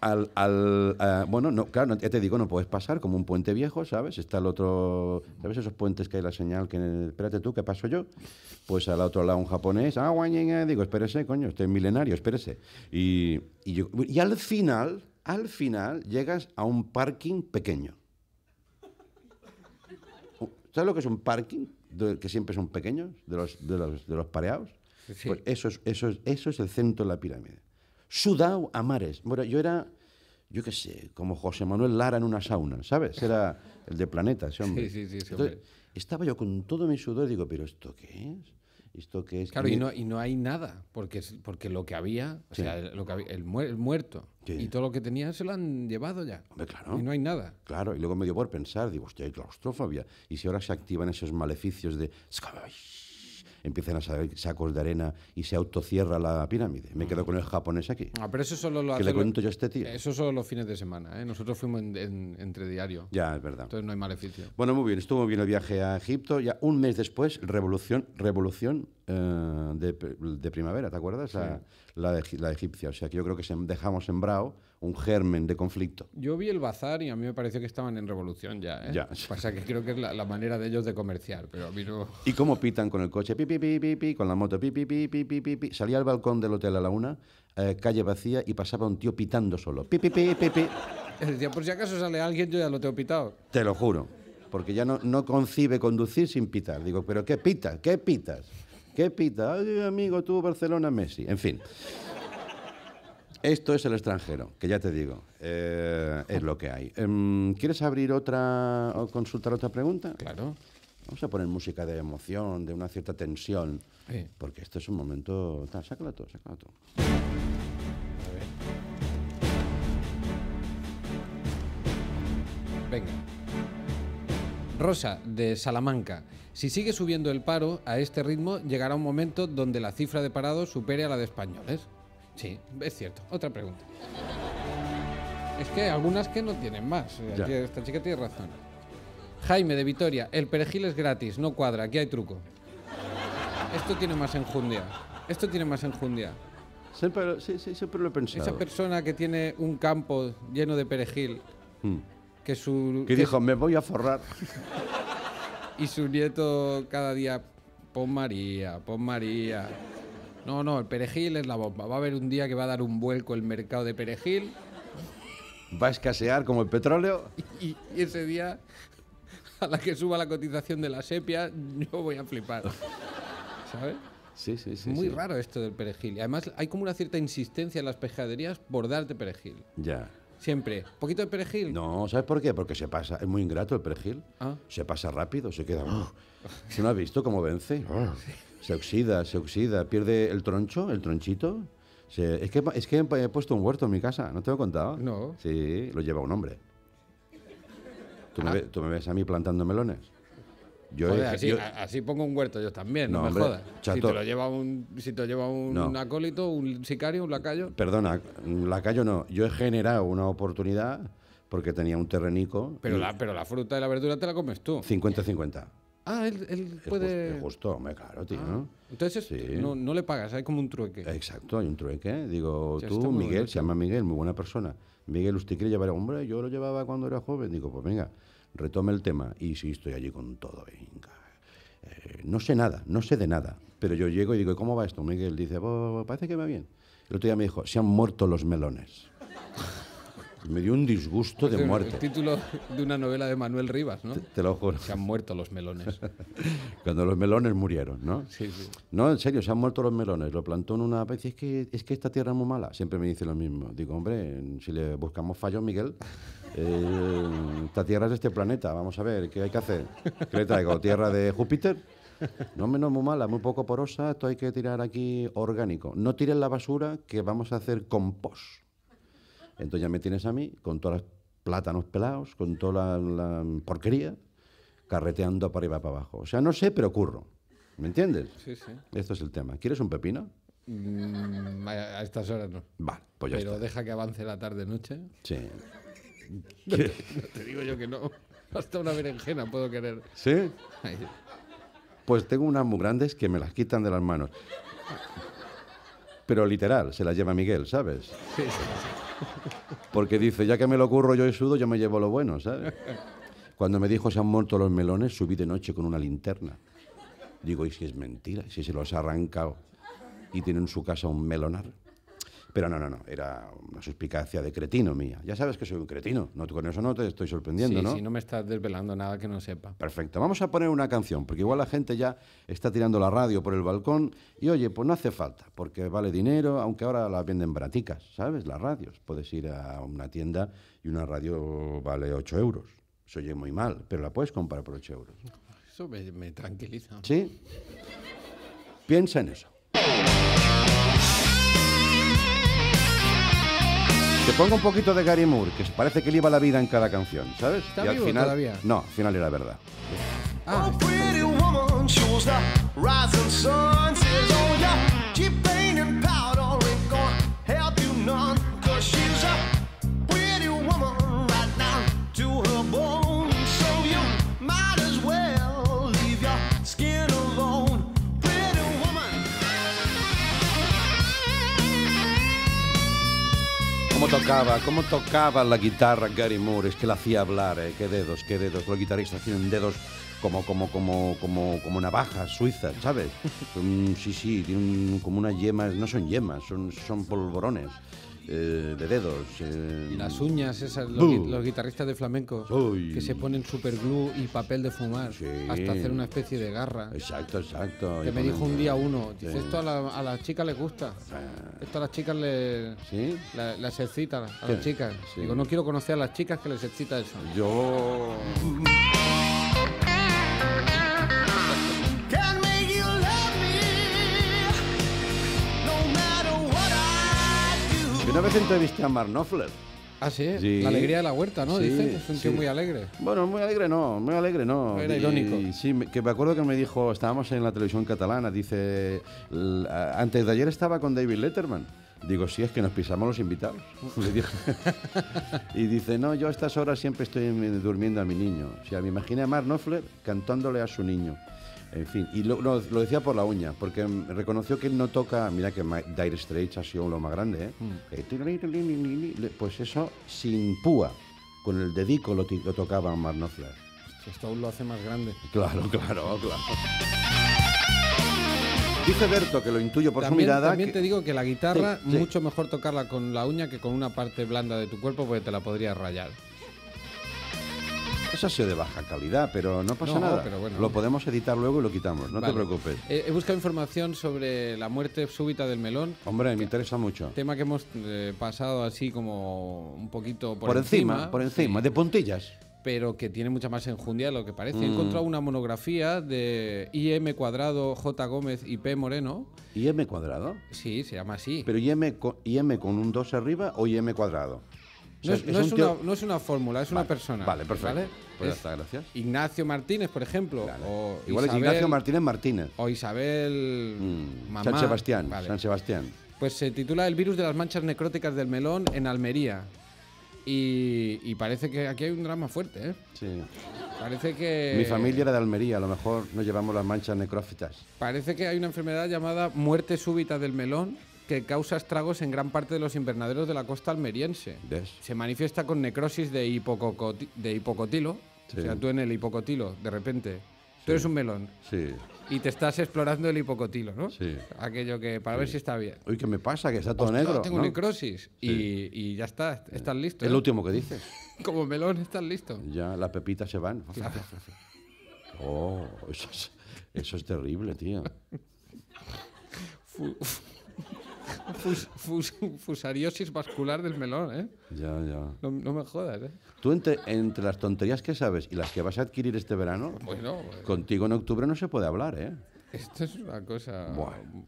al, al eh, bueno, no, claro, ya te digo, no puedes pasar como un puente viejo, ¿sabes? Está el otro, ¿sabes esos puentes que hay la señal que espérate tú, ¿qué paso yo? Pues al otro lado un japonés, ah, guay! digo, espérese, coño, este es milenario, espérese. Y, y al final al final llegas a un parking pequeño. ¿Sabes lo que es un parking? que siempre son pequeños, de los, de los, pareados. Pues eso es, el centro de la pirámide. Sudado a mares. Bueno, yo era, yo qué sé, como José Manuel Lara en una sauna, ¿sabes? Era el de planeta, ese hombre. estaba yo con todo mi sudor y digo, ¿pero esto qué es? esto que es... Claro, y no, y no hay nada, porque, porque lo que había, o sea, lo el, el, muerto y todo lo que tenía se lo han llevado ya. claro. Y no hay nada. Claro, y luego me dio por pensar, digo, usted hay claustrofobia. Y si ahora se activan esos maleficios de empiezan a salir sacos de arena y se autocierra la pirámide. Me quedo mm. con el japonés aquí. Ah, pero eso solo lo le cuento yo este tío? Eso solo los fines de semana. ¿eh? Nosotros fuimos entre diario. Ya, es verdad. Entonces no hay maleficio. Bueno, muy bien. Estuvo bien el viaje a Egipto. Ya un mes después, revolución, revolución eh, de, primavera, ¿te acuerdas? La, la, egipcia. O sea, que yo creo que dejamos sembrado un germen de conflicto. Yo vi el bazar y a mí me pareció que estaban en revolución ya. Pasa ¿eh? que creo que es la, manera de ellos de comerciar, pero Y cómo pitan con el coche, pi, pi, pi, pi, pi con la moto, pi, pi, pi, pi, Salía al balcón del hotel a la una, eh, calle vacía, y pasaba un tío pitando solo. Pi, pi, pi, pi, pi. Decía, por si acaso sale alguien, yo ya lo tengo pitado. Te lo juro porque ya no, no, concibe conducir sin pitar. Digo, ¿pero qué pitas? ¿Qué pitas? ¿Qué pita? Ay, amigo, tú, Barcelona, Messi. En fin. Esto es el extranjero, que ya te digo, eh, es lo que hay. Em, ¿Quieres abrir otra o consultar otra pregunta? Claro. Vamos a poner música de emoción, de una cierta tensión, porque esto es un momento... Tá, sácala todo, sácala ver. Venga. Rosa, de Salamanca. Si sigue subiendo el paro a este ritmo, llegará un momento donde la cifra de parados supere a la de españoles. Sí, es cierto. Otra pregunta. Es que algunas que no tienen más. Eh, esta chica tiene razón. Jaime de Vitoria, el perejil es gratis, no cuadra, aquí hay truco. Esto tiene más enjundia. Esto tiene más enjundia. Siempre, sí, sí, siempre lo he pensado. Esa persona que tiene un campo lleno de perejil, hmm. que su... que dijo, me voy a forrar. Y su nieto cada día, pon María, pon María. No, no, el perejil es la bomba. Va a haber un día que va a dar un vuelco el mercado de perejil. Va a escasear como el petróleo. Y, ese día, a la que suba la cotización de la sepia, yo voy a flipar. ¿Sabes? Sí, sí, sí. Muy raro esto del perejil. Y además hay como una cierta insistencia en las pescaderías por darte perejil. Ya. Siempre. ¿Poquito de perejil? No, ¿sabes por qué? Porque se pasa, es muy ingrato el perejil. Ah. Se pasa rápido, se queda. Ah. ¡oh! ¿Se ¿No has visto cómo vence? Ah. Se oxida, se oxida, pierde el troncho, el tronchito. es, que, es que he puesto un huerto en mi casa, ¿no te lo he contado? No. Sí, lo lleva un hombre. ¿Tú me ves a mí plantando melones? Yo Joder, así, pongo un huerto yo también, no, me jodas. Si te lo lleva un, si lleva un acólito, un sicario, un lacayo. Perdona, un lacayo no. Yo he generado una oportunidad porque tenía un terrenico. Pero, la, pero la fruta y la verdura te la comes tú. 50-50. Ah, él, él puede. justo, hombre, claro, tío. ¿no? Ah, entonces no, no, le pagas, hay como un trueque. Exacto, hay un trueque. Digo, tú, Miguel, se llama Miguel, muy buena persona. Miguel, ¿usted quiere llevar hombre? Yo lo llevaba cuando era joven. Digo, pues venga retome el tema y sí, estoy allí con todo. Venga. Eh, no sé nada, no sé de nada, pero yo llego y digo, ¿cómo va esto? Miguel dice, parece que va bien. El otro día me dijo, se han muerto los melones. Pues me dio un disgusto de muerte. El título de una novela de Manuel Rivas, ¿no? Te, lo juro. Se han muerto los melones. Cuando los melones murieron, ¿no? Sí, sí. No, en serio, se han muerto los melones. Lo plantó en una vez es que, es que esta tierra es muy mala. Siempre me dice lo mismo. Digo, hombre, si le buscamos fallo, Miguel, eh, esta tierra es de este planeta. Vamos a ver, ¿qué hay que hacer? ¿Qué le traigo? ¿Tierra de Júpiter? No, menos muy mala, muy poco porosa, esto hay que tirar aquí orgánico. No tiren la basura que vamos a hacer compost. Entonces ya me tienes a mí con todos los plátanos pelados, con toda la, porquería, carreteando para arriba para abajo. O sea, no sé, pero curro. ¿Me entiendes? Sí, sí. Esto es el tema. ¿Quieres un pepino? Mm, a, estas horas no. Vale, pues ya Pero deja que avance la tarde-noche. Sí. te, digo yo que no. Hasta una berenjena puedo querer. ¿Sí? Pues tengo unas muy grandes que me las quitan de las manos. Pero literal, se las lleva Miguel, ¿sabes? sí, sí. Porque dice, ya que me lo ocurro yo y sudo, yo me llevo lo bueno, ¿sabes? Cuando me dijo se han muerto los melones, subí de noche con una linterna. Digo, ¿y si es mentira? Si se los ha arrancado y tiene en su casa un melonar. Pero no, no, no, era una suspicacia de cretino mía. Ya sabes que soy un cretino, no, con eso no te estoy sorprendiendo, ¿no? Sí, no me estás desvelando nada que no sepa. Perfecto, vamos a poner una canción, porque igual la gente ya está tirando la radio por el balcón y oye, pues no hace falta, porque vale dinero, aunque ahora la venden baraticas, ¿sabes? Las radios. Puedes ir a una tienda y una radio vale 8 euros. Se oye muy mal, pero la puedes comprar por 8 euros. Eso me, me tranquiliza. ¿Sí? Piensa en eso. Te pongo un poquito de Gary Moore, que parece que le iba la vida en cada canción, ¿sabes? y al final, No, al final era verdad. Ah. tocaba, cómo tocaba la guitarra Gary Moore, es que la hacía hablar, eh, qué dedos, qué dedos. Los guitarristas tienen dedos como, como, como, como, como navajas suizas, ¿sabes? Mm, sí, sí, como unas yemas, no son yemas, son, son polvorones. Eh, de dedos. Las uñas, esas, los, guitarristas de flamenco que se ponen superglue y papel de fumar hasta hacer una especie de garra. Exacto, exacto. Que me dijo un día eh, uno, dice, esto a, las chicas les gusta, ah. esto a las chicas le- las excita, a las chicas. Digo, no quiero conocer a las chicas que les excita eso. Yo. una vez entrevisté a Mark Knopfler. Ah, sí? La alegría de la huerta, ¿no? Sí, Dicen, es un tío muy alegre. Bueno, muy alegre no, muy alegre no. Era irónico. sí, que me acuerdo que me dijo, estábamos en la televisión catalana, dice, antes de ayer estaba con David Letterman. Digo, sí, es que nos pisamos los invitados. y dice, no, yo a estas horas siempre estoy durmiendo a mi niño. O sea, me imaginé a Mark Knopfler cantándole a su niño. En fin, y lo, decía por la uña, porque mm, reconoció que él no toca, mira que Dire Straits ha sido lo más grande, ¿eh? Mm. pues eso sin púa, con el dedico lo, lo tocaba Knopfler. Esto aún lo hace más grande. Claro, claro, claro. Dice Berto, que lo intuyo por su mirada. También te digo que la guitarra, mucho mejor tocarla con la uña que con una parte blanda de tu cuerpo porque te la podría rayar ha de baja calidad, pero no pasa nada. lo podemos editar luego y lo quitamos, no te preocupes. He, buscado información sobre la muerte súbita del melón. Hombre, me interesa mucho. Tema que hemos eh, pasado así como un poquito por, por encima, Por encima, de puntillas pero que tiene mucha más enjundia de lo que parece. He mm. encontrado una monografía de IM cuadrado, J Gómez y P Moreno. ¿IM cuadrado? Sí, se llama así. ¿Pero IM con un 2 arriba o IM cuadrado? No, es, una, fórmula, es una persona. Vale, perfecto. Pues ya está, gracias. Ignacio Martínez, por ejemplo. Igual es Ignacio Martínez Martínez. O Isabel. Mm. Mamá. San Sebastián. San Sebastián. Pues se titula El virus de las manchas necróticas del melón en Almería. Y, parece que aquí hay un drama fuerte, ¿eh? Sí. Parece que... Mi familia era de Almería, a lo mejor nos llevamos las manchas necrófitas. Parece que hay una enfermedad llamada muerte súbita del melón que causa estragos en gran parte de los invernaderos de la costa almeriense. Se manifiesta con necrosis de, de hipocotilo. O sea, tú en el hipocotilo, de repente. Tú eres un melón. Sí. Y te estás explorando el hipocotilo, ¿no? Aquello que, para ver si está bien. Uy, ¿qué me pasa? Que está todo negro. Tengo necrosis. Y, ya está, estás listo. Es lo último que dices. Como melón, estás listo. Ya, las pepitas se van. oh, eso es, eso es terrible, tío. fusariosis vascular del melón, ¿eh? Ya, ya. No, me jodas, ¿eh? Tú entre, entre, las tonterías que sabes y las que vas a adquirir este verano, contigo en octubre no se puede hablar, ¿eh? Esto es una cosa... Bueno.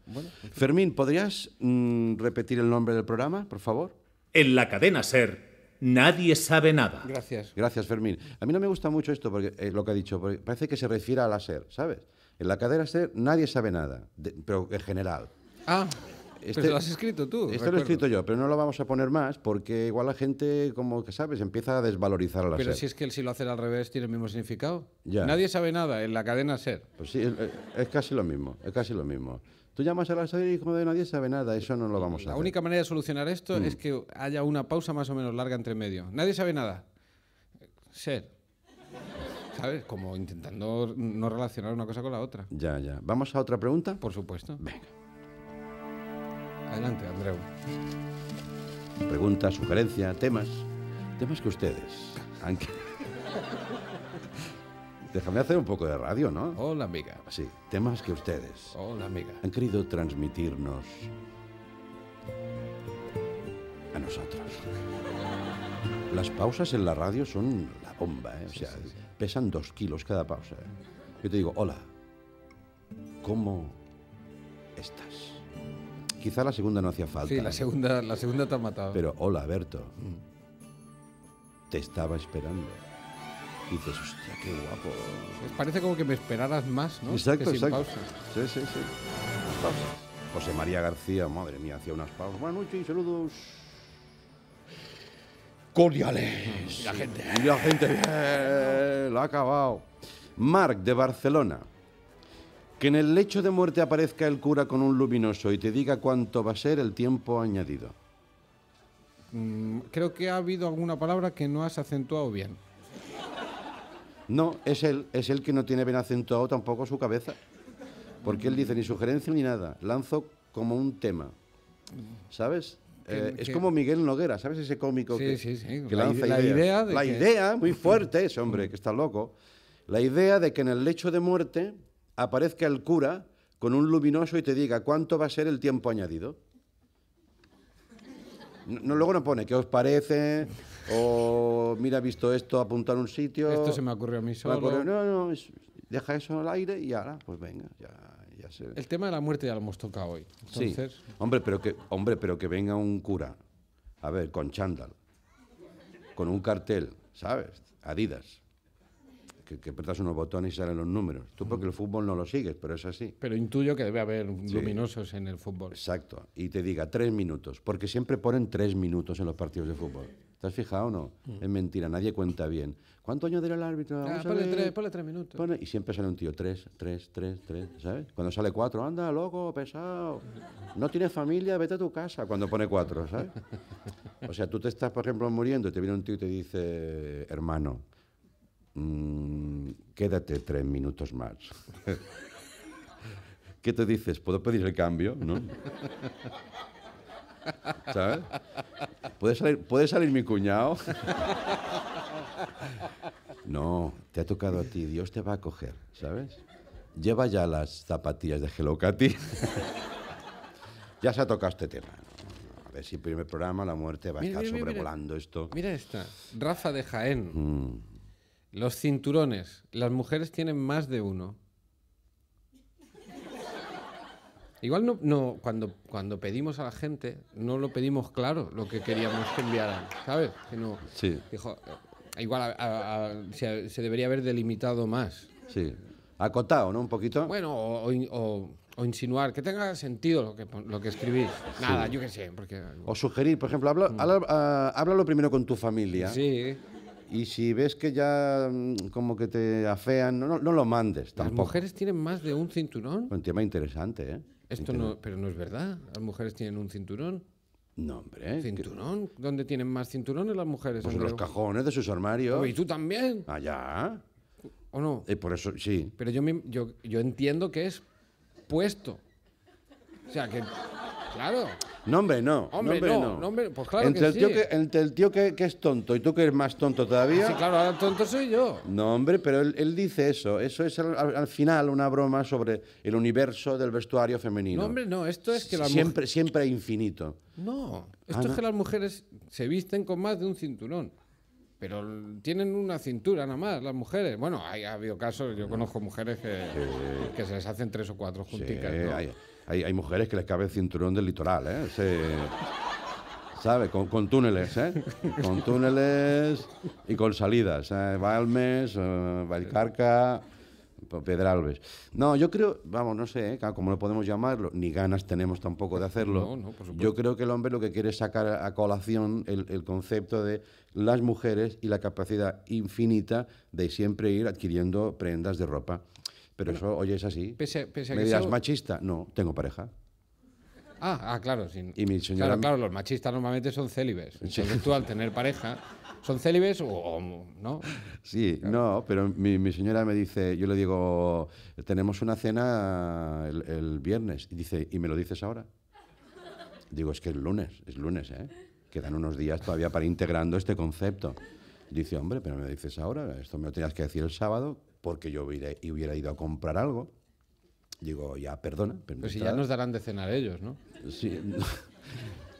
Fermín, ¿podrías mm, repetir el nombre del programa, por favor? En la cadena SER. Nadie sabe nada. Gracias. Gracias, Fermín. A mí no me gusta mucho esto, porque eh, lo que ha dicho, parece que se refiere a la SER, ¿sabes? En la cadena SER nadie sabe nada, pero en general. Ah. Este, lo has escrito tú. Esto lo he escrito yo, pero no lo vamos a poner más porque igual la gente, como que sabes, empieza a desvalorizar a la Pero si es que el si lo hacen al revés tiene el mismo significado. Nadie sabe nada en la cadena ser. Pues sí, es, casi lo mismo, es casi lo mismo. Tú llamas a la serie y como de nadie sabe nada, eso no lo vamos a la hacer. La única manera de solucionar esto mm. es que haya una pausa más o menos larga entre medio. Nadie sabe nada. Ser. ¿Sabes? Como intentando no relacionar una cosa con la otra. Ya, ya. ¿Vamos a otra pregunta? Por supuesto. Venga. Adelante, Andreu. Pregunta, sugerencia, temas. Temas que ustedes han... Déjame hacer un poco de radio, ¿no? Hola, amiga. Sí, temas que ustedes... Hola, amiga. Han querido transmitirnos a nosotros. Las pausas en la radio son la bomba, ¿eh? O sea, pesan dos kilos cada pausa. Yo te digo, hola, ¿cómo estás? Quizá la segunda no hacía falta. Sí, la ¿eh? segunda, la segunda te ha matado. Pero, hola, Berto. Mm. Te estaba esperando. Y dices, hostia, qué guapo. parece como que me esperaras más, ¿no? Exacto, sin exacto. Sí, sí, sí. José María García, madre mía, hacía unas pausas. Buenas noches y saludos cordiales. Y la gente. Y la gente bien, lo ha acabado. Marc de Barcelona. Que en el lecho de muerte aparezca el cura con un luminoso y te diga cuánto va a ser el tiempo añadido. Mm, creo que ha habido alguna palabra que no has acentuado bien. No, es él, es él que no tiene bien acentuado tampoco su cabeza. Porque él dice ni sugerencia ni nada, lanzo como un tema. ¿Sabes? Eh, es como Miguel Noguera, ¿sabes ese cómico que, lanza la, La idea, la idea muy fuerte, ese hombre que está loco. La idea de que en el lecho de muerte aparezca el cura con un luminoso y te diga cuánto va a ser el tiempo añadido. No, luego no pone qué os parece o mira, visto esto, apuntar un sitio. Esto se me ocurrió a mí solo. no, no, deja eso al aire y ahora, pues venga, ya, ya El tema de la muerte ya lo hemos tocado hoy. Sí. Hombre pero, que, hombre, pero que venga un cura, a ver, con chándal, con un cartel, ¿sabes? Adidas que, apretas unos botones y salen los números. Tú porque el fútbol no lo sigues, pero es así. Pero intuyo que debe haber luminosos en el fútbol. Exacto. Y te diga tres minutos, porque siempre ponen tres minutos en los partidos de fútbol. ¿Te has fijado o no? Mm. Es mentira, nadie cuenta bien. ¿Cuánto año dirá el árbitro? Ah, ponle, tres, minutos. y siempre sale un tío, tres, tres, tres, tres, ¿sabes? Cuando sale cuatro, anda, loco, pesado. No tienes familia, vete a tu casa. Cuando pone cuatro, ¿sabes? O sea, tú te estás, por ejemplo, muriendo y te viene un tío y te dice, hermano, Mm, quédate tres minutos más. ¿Qué te dices? ¿Puedo pedir el cambio? ¿No? ¿Sabes? ¿Puede salir, mi cuñado? No, te ha tocado a ti, Dios te va a coger, ¿sabes? Lleva ya las zapatillas de Hello Kitty. ya se ha tocado este tema. A ver si el primer programa, la muerte, va a estar sobrevolando esto. Mira esta, Rafa de Jaén. Mm. Los cinturones. Las mujeres tienen más de uno. Igual no, cuando, cuando pedimos a la gente, no lo pedimos claro lo que queríamos que enviaran, ¿sabes? Que no, sí. Dijo, eh, igual se, debería haber delimitado más. Sí. Acotado, ¿no? Un poquito. Bueno, o, insinuar, que tenga sentido lo que, lo escribís. Nada, yo qué sé. Porque... O sugerir, por ejemplo, mm. ah, háblalo primero con tu familia. Sí. Y si ves que ya mm, como que te afean, no, no, lo mandes tampoco. Las mujeres tienen más de un cinturón. Un tema interesante, ¿eh? Esto no, pero no es verdad. Las mujeres tienen un cinturón. No, hombre. ¿Cinturón? ¿Dónde tienen más cinturones las mujeres? Pues en los cajones de sus armarios. ¿Y tú también? Allá. Ah, ¿O no? Eh, por eso, sí. Pero yo, yo, yo entiendo que es puesto. O sea, que Claro. no. Hombre, no. entre, el tío que, entre el tío que, es tonto y tú que eres más tonto todavía. Ah, sí, claro, ahora tonto soy yo. No, hombre, pero él, dice eso. Eso es al, final una broma sobre el universo del vestuario femenino. No, hombre, no. Esto es que las siempre, mujeres... Siempre infinito. No. Esto ah, es que las mujeres se visten con más de un cinturón pero tienen una cintura nada más las mujeres. Bueno, hay, ha habido casos, yo conozco mujeres que, se les hacen tres o cuatro junticas. hay, hay, mujeres que les cabe el cinturón del litoral, ¿eh? ¿Sabes? Con, túneles, ¿eh? Con túneles y con salidas. ¿eh? Valmes, Balmes, eh, Valcarca... Alves. No, yo creo, vamos, no sé, ¿eh? cómo como lo podemos llamarlo, ni ganas tenemos tampoco de hacerlo. yo creo que el hombre lo que quiere es sacar a colación el, concepto de las mujeres y la capacidad infinita de siempre ir adquiriendo prendas de ropa. Pero eso, oye, es así. dirás, machista? No, tengo pareja. Ah, ah claro, y mi claro, los machistas normalmente son célibes. Intelectual, tener pareja ¿Son célibes o, no? Sí, no, pero mi, señora me dice, yo le digo, tenemos una cena el, viernes. Y dice, ¿y me lo dices ahora? Digo, es que es lunes, es lunes, ¿eh? Quedan unos días todavía para integrando este concepto. Dice, hombre, pero me lo dices ahora, esto me lo tenías que decir el sábado porque yo hubiera, hubiera ido a comprar algo. Digo, ya, perdona. Pero pues si ya nos darán de cenar ellos, ¿no? Sí.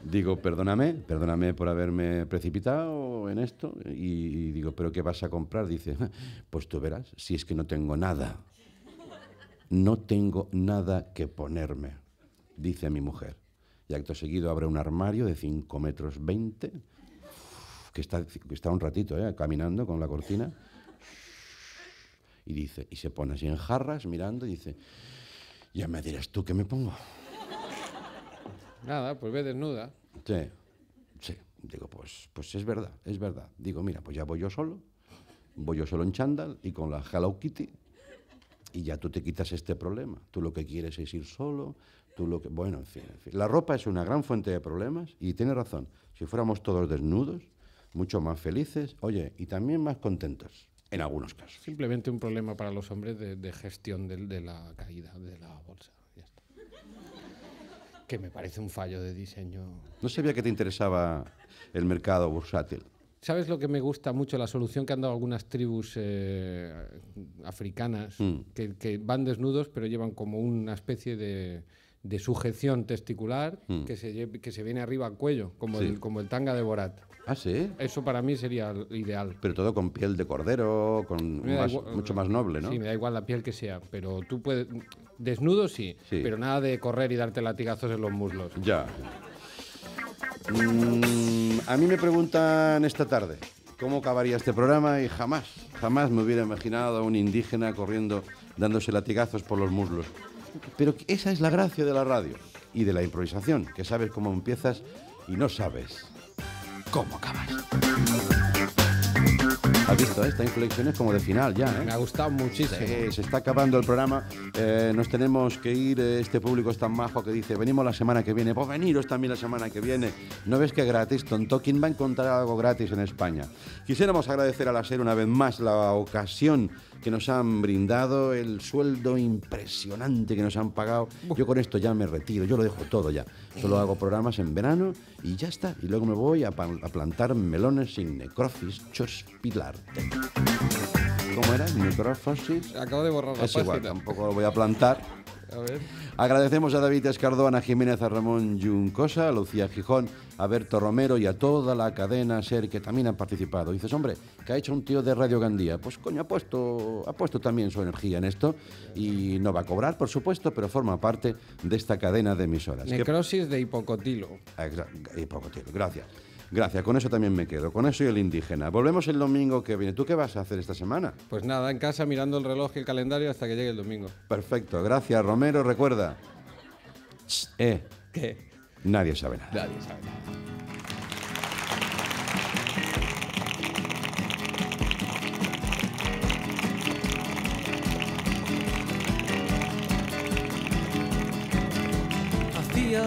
digo, perdóname, perdóname por haberme precipitado en esto. Y, digo, ¿pero qué vas a comprar? Dice, pues tú verás, si es que no tengo nada. No tengo nada que ponerme, dice mi mujer. Y acto seguido abre un armario de 5 metros 20, que está, está un ratito ¿eh? caminando con la cortina. Y dice, y se pone así en jarras mirando y dice, ya me dirás tú qué me pongo. Nada, pues ve desnuda. Sí, sí. Digo, pues, pues es verdad, es verdad. Digo, mira, pues ya voy yo solo, voy yo solo en chándal y con la Hello Kitty y ya tú te quitas este problema. Tú lo que quieres es ir solo, tú lo que... Bueno, en fin, en fin. La ropa es una gran fuente de problemas y tiene razón. Si fuéramos todos desnudos, mucho más felices, oye, y también más contentos, en algunos casos. Simplemente un problema para los hombres de, gestión de la caída de la bolsa que me parece un fallo de diseño. No sabía que te interesaba el mercado bursátil. ¿Sabes lo que me gusta mucho? La solución que han dado algunas tribus eh, africanas mm. que, van desnudos pero llevan como una especie de, sujeción testicular mm. que, se, que se viene arriba al cuello, como, el, como el tanga de Borat. Ah, sí. Eso para mí sería ideal. Pero todo con piel de cordero, con mucho más noble, ¿no? Sí, me da igual la piel que sea, pero tú puedes. Desnudo sí, pero nada de correr y darte latigazos en los muslos. Ya. Mm, a mí me preguntan esta tarde cómo acabaría este programa y jamás, jamás me hubiera imaginado a un indígena corriendo, dándose latigazos por los muslos. Pero esa es la gracia de la radio y de la improvisación, que sabes cómo empiezas y no sabes cómo acabas? Has visto, eh? está como de final ya. ¿eh? Me ha gustado muchísimo. se está acabando el programa. Eh, nos tenemos que ir. Eh, este público es tan majo que dice: Venimos la semana que viene. Vos pues veniros también la semana que viene. ¿No ves que gratis? Tonto, ¿quién va a encontrar algo gratis en España? Quisiéramos agradecer a la SER una vez más la ocasión que nos han brindado, el sueldo impresionante que nos han pagado. Yo con esto ya me retiro, yo lo dejo todo ya. Solo hago programas en verano y ya está. Y luego me voy a, plantar melones sin necrosis, chospilarte. ¿Cómo era? Necrosis. Acabo de borrar la es Igual, tampoco lo voy a plantar. A ver. Agradecemos a David Escardo, a Jiménez, a Ramón Yuncosa, a Lucía Gijón a Berto Romero y a toda la cadena SER que también han participado. dices, hombre, que ha hecho un tío de Radio Gandía. Pues coño, ha puesto, también su energía en esto y no va a cobrar, por supuesto, pero forma parte de esta cadena de emisoras. Necrosis de hipocotilo. Ah, hipocotilo, gracias. Gracias, con eso también me quedo. Con eso y el indígena. Volvemos el domingo que viene. ¿Tú qué vas a hacer esta semana? Pues nada, en casa mirando el reloj y el calendario hasta que llegue el domingo. Perfecto, gracias Romero. Recuerda. Eh. ¿Qué? Nadie sabe nada. Nadie sabe nada.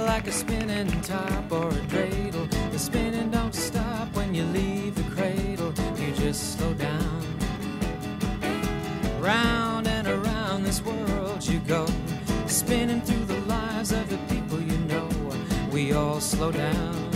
like a spinning top or a dreidel. The spinning don't stop when you leave the cradle, you just slow down. Round and around this world you go, spinning through the lives of the people we all slow down.